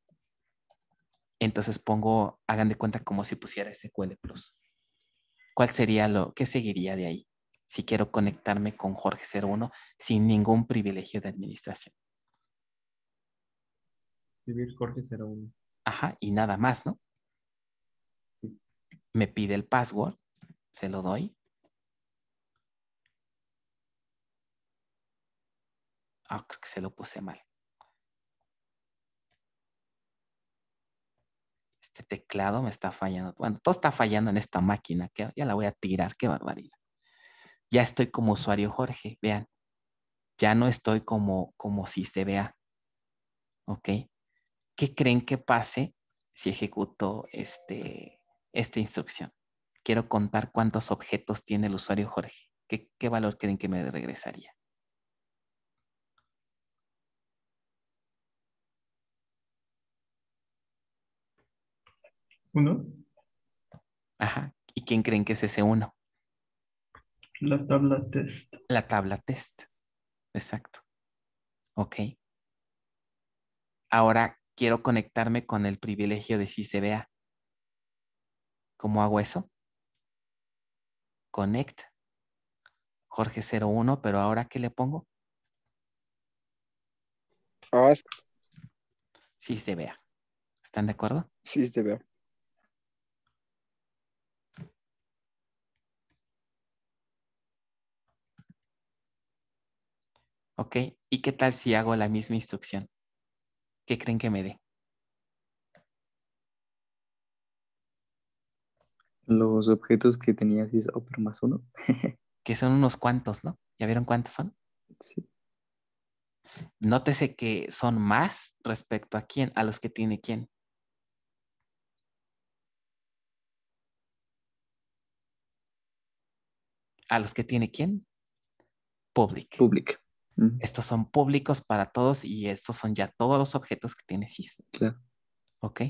Entonces pongo, hagan de cuenta como si pusiera SQL Plus. ¿Cuál sería lo, que seguiría de ahí? Si quiero conectarme con Jorge 01 sin ningún privilegio de administración. Escribir Jorge 01. Ajá, y nada más, ¿no? Sí. Me pide el password se lo doy. Ah, creo que se lo puse mal. Este teclado me está fallando. Bueno, todo está fallando en esta máquina. ya la voy a tirar, qué barbaridad. Ya estoy como usuario Jorge, vean. Ya no estoy como, como si se vea. ¿Ok? ¿Qué creen que pase si ejecuto este, esta instrucción? quiero contar cuántos objetos tiene el usuario Jorge. ¿Qué, valor creen que me regresaría? Uno. Ajá. ¿Y quién creen que es ese uno? La tabla test. La tabla test. Exacto. Ok. Ahora quiero conectarme con el privilegio de si se vea. ¿Cómo hago eso? Connect. Jorge 01, pero ahora ¿qué le pongo? Ah, sí, se vea. ¿Están de acuerdo? Sí, se vea. Ok, ¿y qué tal si hago la misma instrucción? ¿Qué creen que me dé? los objetos que tenía SIS, es Opera más uno. que son unos cuantos, ¿no? ¿Ya vieron cuántos son? Sí. Nótese que son más respecto a quién, a los que tiene quién. ¿A los que tiene quién? Public. Public. Estos son públicos para todos y estos son ya todos los objetos que tiene Cis. Claro. Ok.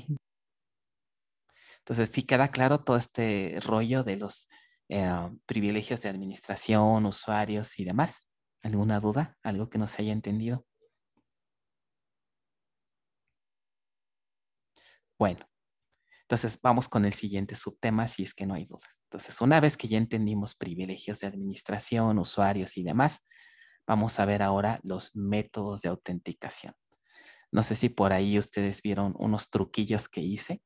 Entonces sí queda claro todo este rollo de los eh, privilegios de administración, usuarios y demás. ¿Alguna duda? ¿Algo que no se haya entendido? Bueno, entonces vamos con el siguiente subtema si es que no hay dudas. Entonces, una vez que ya entendimos privilegios de administración, usuarios y demás, vamos a ver ahora los métodos de autenticación. No sé si por ahí ustedes vieron unos truquillos que hice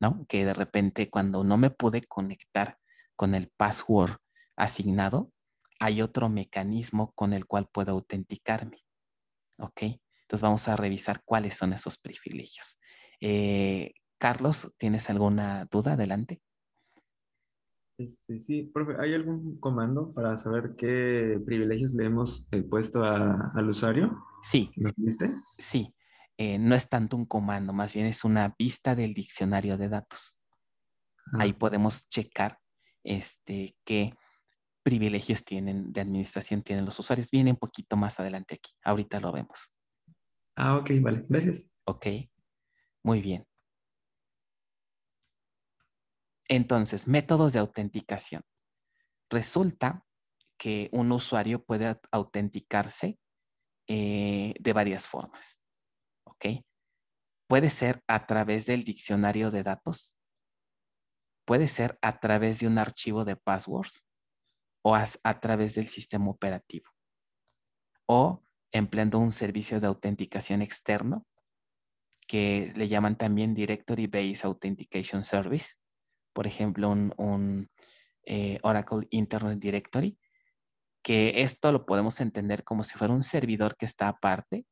¿no? Que de repente cuando no me pude conectar con el password asignado, hay otro mecanismo con el cual puedo autenticarme. ¿Ok? Entonces vamos a revisar cuáles son esos privilegios. Eh, Carlos, ¿tienes alguna duda? Adelante. Este, sí, profe, ¿hay algún comando para saber qué privilegios le hemos eh, puesto al usuario? Sí. ¿Lo viste? Sí. Eh, no es tanto un comando, más bien es una vista del diccionario de datos. Ahí podemos checar este, qué privilegios tienen de administración tienen los usuarios. Viene un poquito más adelante aquí. Ahorita lo vemos. Ah, ok, vale. Gracias. Ok. Muy bien. Entonces, métodos de autenticación. Resulta que un usuario puede autenticarse eh, de varias formas. ¿ok? Puede ser a través del diccionario de datos, puede ser a través de un archivo de passwords o a, través del sistema operativo o empleando un servicio de autenticación externo que le llaman también Directory Based Authentication Service, por ejemplo, un, eh, Oracle Internet Directory, que esto lo podemos entender como si fuera un servidor que está aparte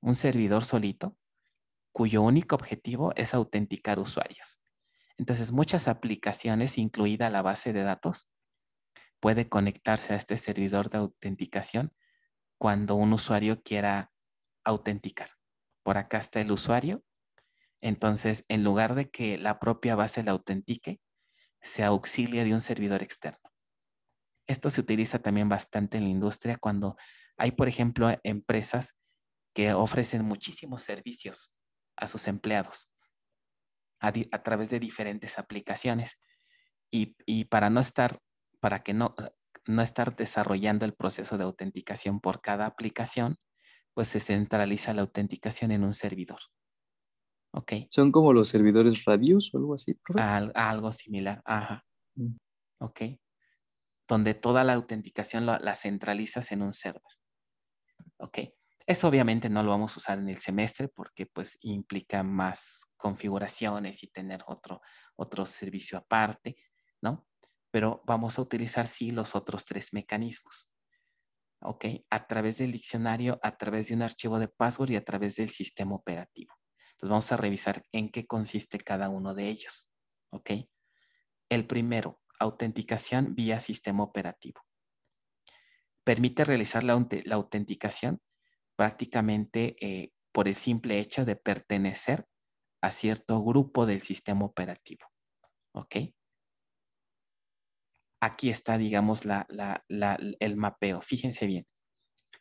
un servidor solito cuyo único objetivo es autenticar usuarios. Entonces, muchas aplicaciones, incluida la base de datos, puede conectarse a este servidor de autenticación cuando un usuario quiera autenticar. Por acá está el usuario. Entonces, en lugar de que la propia base la autentique, se auxilia de un servidor externo. Esto se utiliza también bastante en la industria cuando hay, por ejemplo, empresas que ofrecen muchísimos servicios a sus empleados a, través de diferentes aplicaciones. Y, para no estar, para que no, no estar desarrollando el proceso de autenticación por cada aplicación, pues se centraliza la autenticación en un servidor. ¿Ok? ¿Son como los servidores Radius o algo así? algo similar, ajá. Mm. ¿Ok? Donde toda la autenticación la centralizas en un server. ¿Ok? Eso obviamente no lo vamos a usar en el semestre porque pues implica más configuraciones y tener otro, otro servicio aparte, ¿no? Pero vamos a utilizar sí los otros tres mecanismos. ¿Ok? A través del diccionario, a través de un archivo de password y a través del sistema operativo. Entonces vamos a revisar en qué consiste cada uno de ellos. ¿Ok? El primero, autenticación vía sistema operativo. Permite realizar la, la autenticación prácticamente eh, por el simple hecho de pertenecer a cierto grupo del sistema operativo. ¿Ok? Aquí está, digamos, el mapeo. Fíjense bien.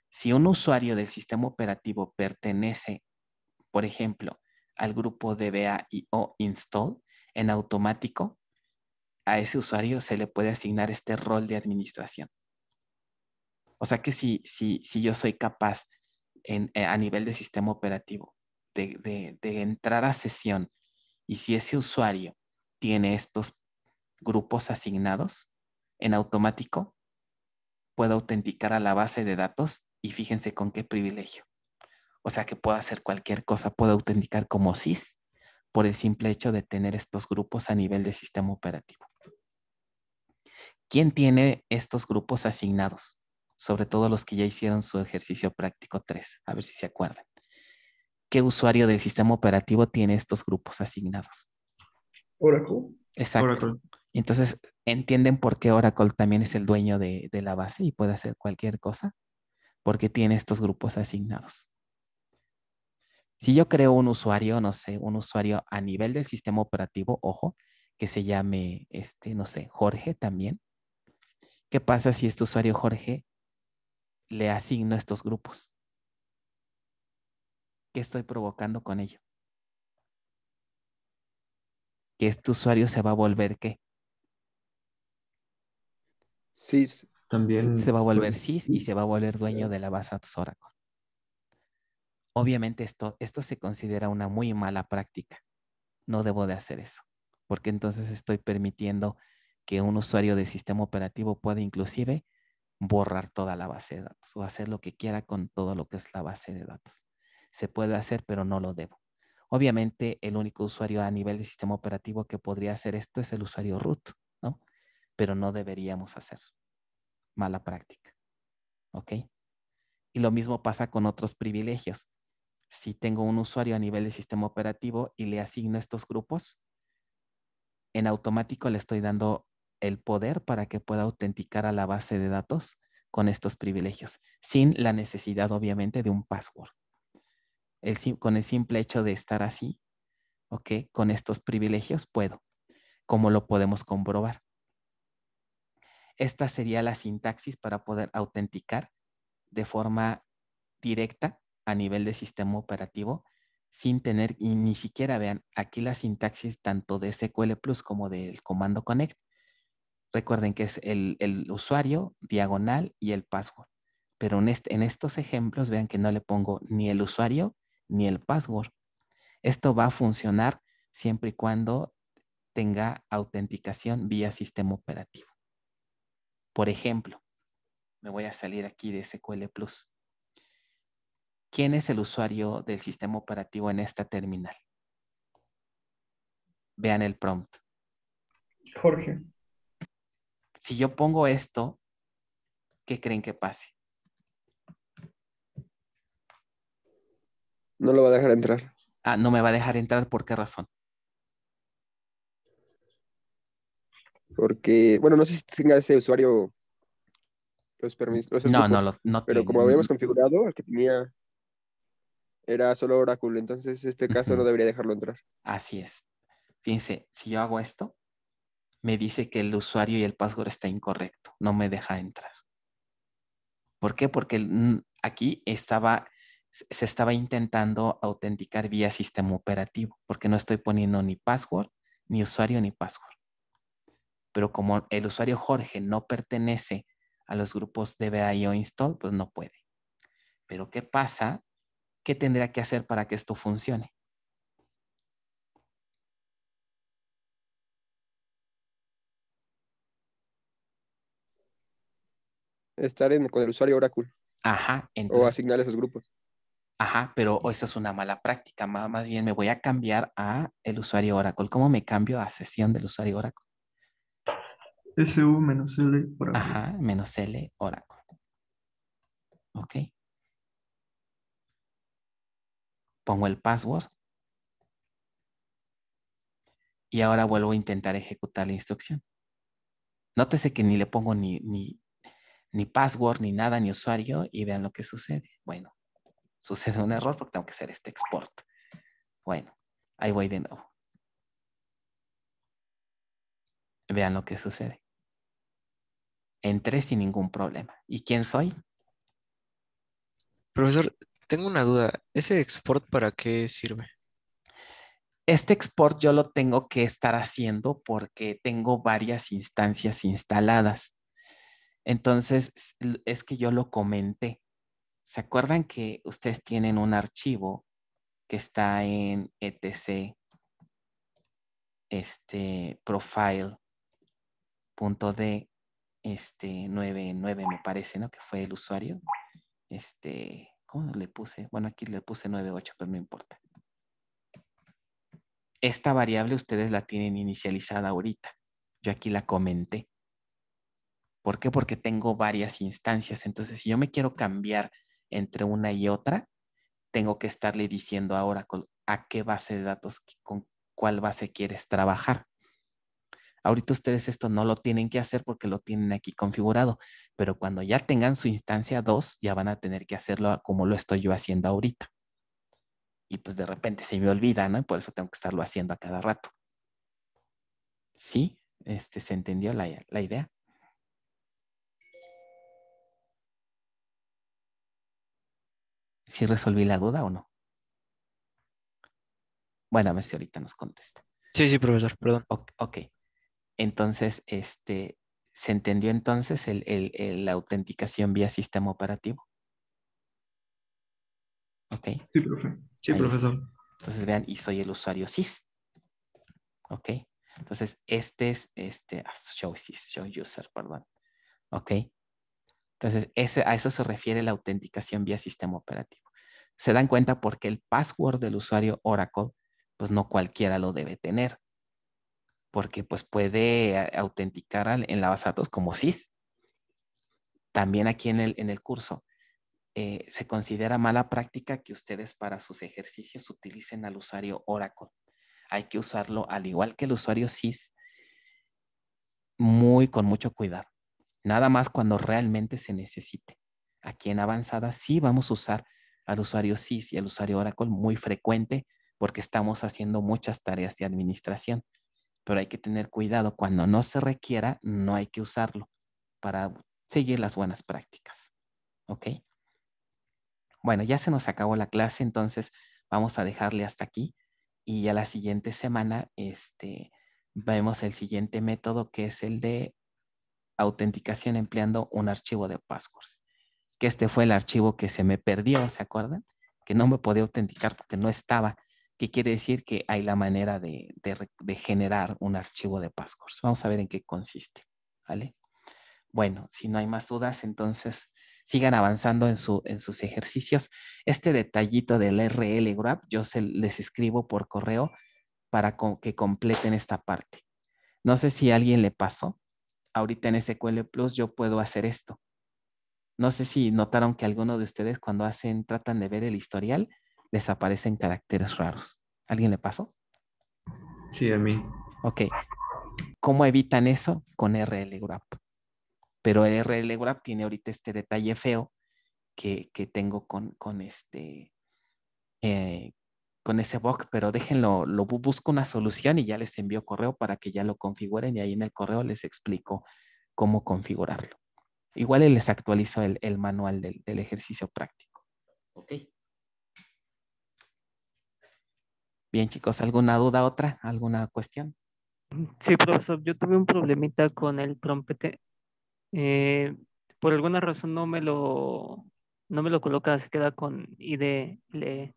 Si un usuario del sistema operativo pertenece, por ejemplo, al grupo o install, en automático, a ese usuario se le puede asignar este rol de administración. O sea que si yo soy capaz eh, a nivel de sistema operativo, de, de entrar a sesión. Y si ese usuario tiene estos grupos asignados, en automático puedo autenticar a la base de datos y fíjense con qué privilegio. O sea que puedo hacer cualquier cosa, puedo autenticar como SIS por el simple hecho de tener estos grupos a nivel de sistema operativo. ¿Quién tiene estos grupos asignados? sobre todo los que ya hicieron su ejercicio práctico 3, a ver si se acuerdan. ¿Qué usuario del sistema operativo tiene estos grupos asignados? Oracle. Exacto. Entonces, ¿entienden por qué Oracle también es el dueño de, de la base y puede hacer cualquier cosa? Porque tiene estos grupos asignados. Si yo creo un usuario, no sé, un usuario a nivel del sistema operativo, ojo, que se llame, este, no sé, Jorge también. ¿Qué pasa si este usuario Jorge le asigno estos grupos? ¿Qué estoy provocando con ello? Que este usuario se va a volver qué? Sí, también. Se va a volver SIS y se va a volver dueño de la base Oracle. Obviamente esto, esto se considera una muy mala práctica. No debo de hacer eso, porque entonces estoy permitiendo que un usuario de sistema operativo pueda inclusive borrar toda la base de datos o hacer lo que quiera con todo lo que es la base de datos. Se puede hacer, pero no lo debo. Obviamente, el único usuario a nivel de sistema operativo que podría hacer esto es el usuario root, ¿no? Pero no deberíamos hacer. Mala práctica. ¿Ok? Y lo mismo pasa con otros privilegios. Si tengo un usuario a nivel de sistema operativo y le asigno estos grupos, en automático le estoy dando el poder para que pueda autenticar a la base de datos con estos privilegios, sin la necesidad obviamente de un password. El, con el simple hecho de estar así, ¿ok? Con estos privilegios puedo. como lo podemos comprobar? Esta sería la sintaxis para poder autenticar de forma directa a nivel de sistema operativo sin tener y ni siquiera vean aquí la sintaxis tanto de SQL Plus como del comando connect Recuerden que es el, usuario, diagonal y el password. Pero en, en estos ejemplos vean que no le pongo ni el usuario ni el password. Esto va a funcionar siempre y cuando tenga autenticación vía sistema operativo. Por ejemplo, me voy a salir aquí de SQL Plus. ¿Quién es el usuario del sistema operativo en esta terminal? Vean el prompt. Jorge si yo pongo esto, ¿qué creen que pase? No lo va a dejar entrar. Ah, no me va a dejar entrar, ¿por qué razón? Porque, bueno, no sé si tenga ese usuario los permisos. no, no, no. Pero como habíamos configurado, el que tenía era solo Oracle, entonces este caso no debería dejarlo entrar. Así es. Fíjense, si yo hago esto, me dice que el usuario y el password está incorrecto, no me deja entrar. ¿Por qué? Porque aquí estaba, se estaba intentando autenticar vía sistema operativo, porque no estoy poniendo ni password, ni usuario, ni password. Pero como el usuario Jorge no pertenece a los grupos DBI o install, pues no puede. Pero ¿qué pasa? ¿Qué tendría que hacer para que esto funcione? estar con el usuario Oracle. Ajá. Entonces, o asignar esos grupos. Ajá, pero eso es una mala práctica. Más, más bien me voy a cambiar a el usuario Oracle. ¿Cómo me cambio a sesión del usuario Oracle? SU menos L Oracle. Ajá, menos L Oracle. Ok. Pongo el password. Y ahora vuelvo a intentar ejecutar la instrucción. Nótese que ni le pongo ni, ni, ni password, ni nada, ni usuario, y vean lo que sucede. Bueno, sucede un error porque tengo que hacer este export. Bueno, ahí voy de nuevo. Vean lo que sucede. Entré sin ningún problema. ¿Y quién soy? Profesor, tengo una duda. ¿Ese export para qué sirve? Este export yo lo tengo que estar haciendo porque tengo varias instancias instaladas. Entonces, es que yo lo comenté. ¿Se acuerdan que ustedes tienen un archivo que está en etc este profile punto este 99 me parece, ¿no? Que fue el usuario. Este, ¿cómo le puse? Bueno, aquí le puse 98, pero no importa. Esta variable ustedes la tienen inicializada ahorita. Yo aquí la comenté. ¿Por qué? Porque tengo varias instancias. Entonces, si yo me quiero cambiar entre una y otra, tengo que estarle diciendo ahora a qué base de datos, con cuál base quieres trabajar. Ahorita ustedes esto no lo tienen que hacer porque lo tienen aquí configurado, pero cuando ya tengan su instancia 2, ya van a tener que hacerlo como lo estoy yo haciendo ahorita. Y pues de repente se me olvida, ¿no? Por eso tengo que estarlo haciendo a cada rato. ¿Sí? Este, ¿Se entendió la, la idea? si resolví la duda o no. Bueno, a ver si ahorita nos contesta. Sí, sí, profesor, perdón. Ok. Entonces, este, ¿se entendió entonces la autenticación vía sistema operativo? Ok. Sí, profe. Sí, profesor. Entonces, vean, y soy el usuario SIS. Ok. Entonces, este es, este, ah, show SIS, show user, perdón. Ok. Entonces, a eso se refiere la autenticación vía sistema operativo. Se dan cuenta porque el password del usuario Oracle, pues no cualquiera lo debe tener, porque pues puede eh, autenticar en la base de datos como SIS. También aquí en el, en el curso eh, se considera mala práctica que ustedes para sus ejercicios utilicen al usuario Oracle. Hay que usarlo al igual que el usuario SIS, muy con mucho cuidado Nada más cuando realmente se necesite. Aquí en avanzada sí vamos a usar al usuario SIS y al usuario Oracle muy frecuente porque estamos haciendo muchas tareas de administración. Pero hay que tener cuidado, cuando no se requiera, no hay que usarlo para seguir las buenas prácticas. ¿Ok? Bueno, ya se nos acabó la clase, entonces vamos a dejarle hasta aquí y a la siguiente semana este, vemos el siguiente método que es el de autenticación empleando un archivo de passwords. Que este fue el archivo que se me perdió, ¿se acuerdan? Que no me podía autenticar porque no estaba. ¿Qué quiere decir? Que hay la manera de, generar un archivo de passwords. Vamos a ver en qué consiste, ¿vale? Bueno, si no hay más dudas, entonces sigan avanzando en, su, en, sus ejercicios. Este detallito del RL Grab, yo se, les escribo por correo para que completen esta parte. No sé si alguien le pasó, ahorita en SQL Plus yo puedo hacer esto. No sé si notaron que alguno de ustedes cuando hacen, tratan de ver el historial, les aparecen caracteres raros. ¿Alguien le pasó? Sí, a mí. Ok. ¿Cómo evitan eso? Con RL Pero RL tiene ahorita este detalle feo que, tengo con, este, eh, con ese bug, pero déjenlo, lo busco una solución y ya les envío correo para que ya lo configuren y ahí en el correo les explico cómo configurarlo. Igual les actualizo el, manual del, ejercicio práctico. Ok. Bien, chicos, ¿alguna duda otra? ¿Alguna cuestión? Sí, profesor, yo tuve un problemita con el trompete. Eh, por alguna razón no me lo no me lo coloca, se queda con IDL, e,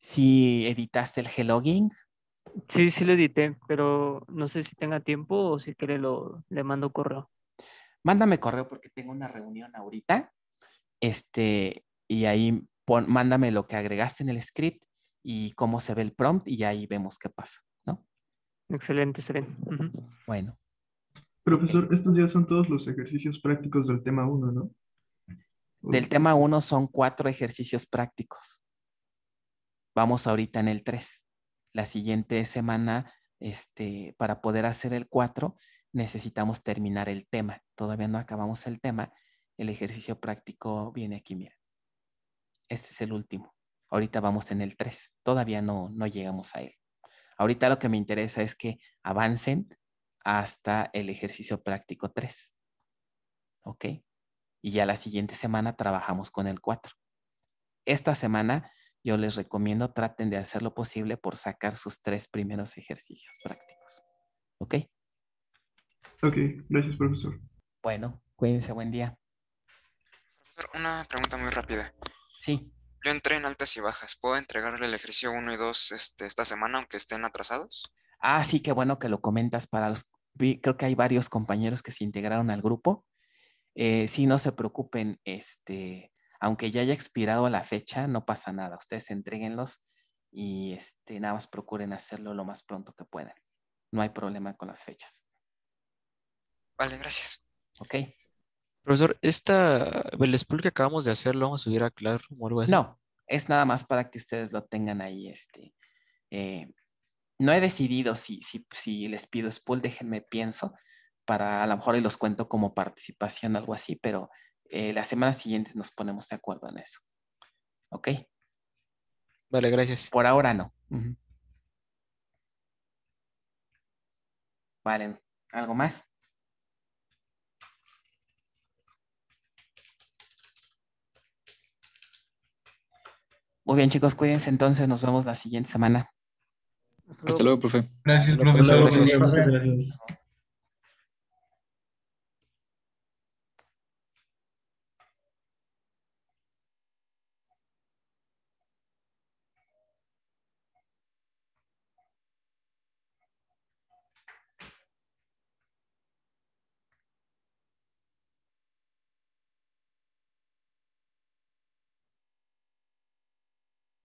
si editaste el Hellogging. Sí, sí lo edité, pero no sé si tenga tiempo o si quiere lo, le mando correo. Mándame correo porque tengo una reunión ahorita. Este, y ahí mándame lo que agregaste en el script y cómo se ve el prompt y ahí vemos qué pasa, ¿no? Excelente, excelente. Bueno. Profesor, estos ya son todos los ejercicios prácticos del tema 1, ¿no? Del tema 1 son cuatro ejercicios prácticos. Vamos ahorita en el 3. La siguiente semana, este, para poder hacer el 4, necesitamos terminar el tema. Todavía no acabamos el tema. El ejercicio práctico viene aquí, mira. Este es el último. Ahorita vamos en el 3. Todavía no, no llegamos a él. Ahorita lo que me interesa es que avancen hasta el ejercicio práctico 3. ¿Ok? Y ya la siguiente semana trabajamos con el 4. Esta semana yo les recomiendo traten de hacer lo posible por sacar sus tres primeros ejercicios prácticos. ¿Ok? Ok, gracias, profesor. Bueno, cuídense, buen día. Profesor, una pregunta muy rápida. Sí. Yo entré en altas y bajas. ¿Puedo entregarle el ejercicio 1 y 2 este, esta semana, aunque estén atrasados? Ah, sí, qué bueno que lo comentas para los... Creo que hay varios compañeros que se integraron al grupo. Eh, sí, no se preocupen, este, aunque ya haya expirado la fecha, no pasa nada. Ustedes entreguenlos y este, nada más procuren hacerlo lo más pronto que puedan. No hay problema con las fechas. Vale, gracias. Ok. Profesor, esta el spool que acabamos de hacer, ¿lo vamos a subir a Claro? No, es nada más para que ustedes lo tengan ahí. Este, eh, no he decidido si, si, si les pido spool, déjenme pienso, para a lo mejor y los cuento como participación, algo así, pero eh, la semana siguiente nos ponemos de acuerdo en eso. ¿Ok? Vale, gracias. Por ahora no. Vale, ¿algo más? Muy bien, chicos, cuídense entonces. Nos vemos la siguiente semana. Hasta luego, profe. Gracias, profesor. Gracias.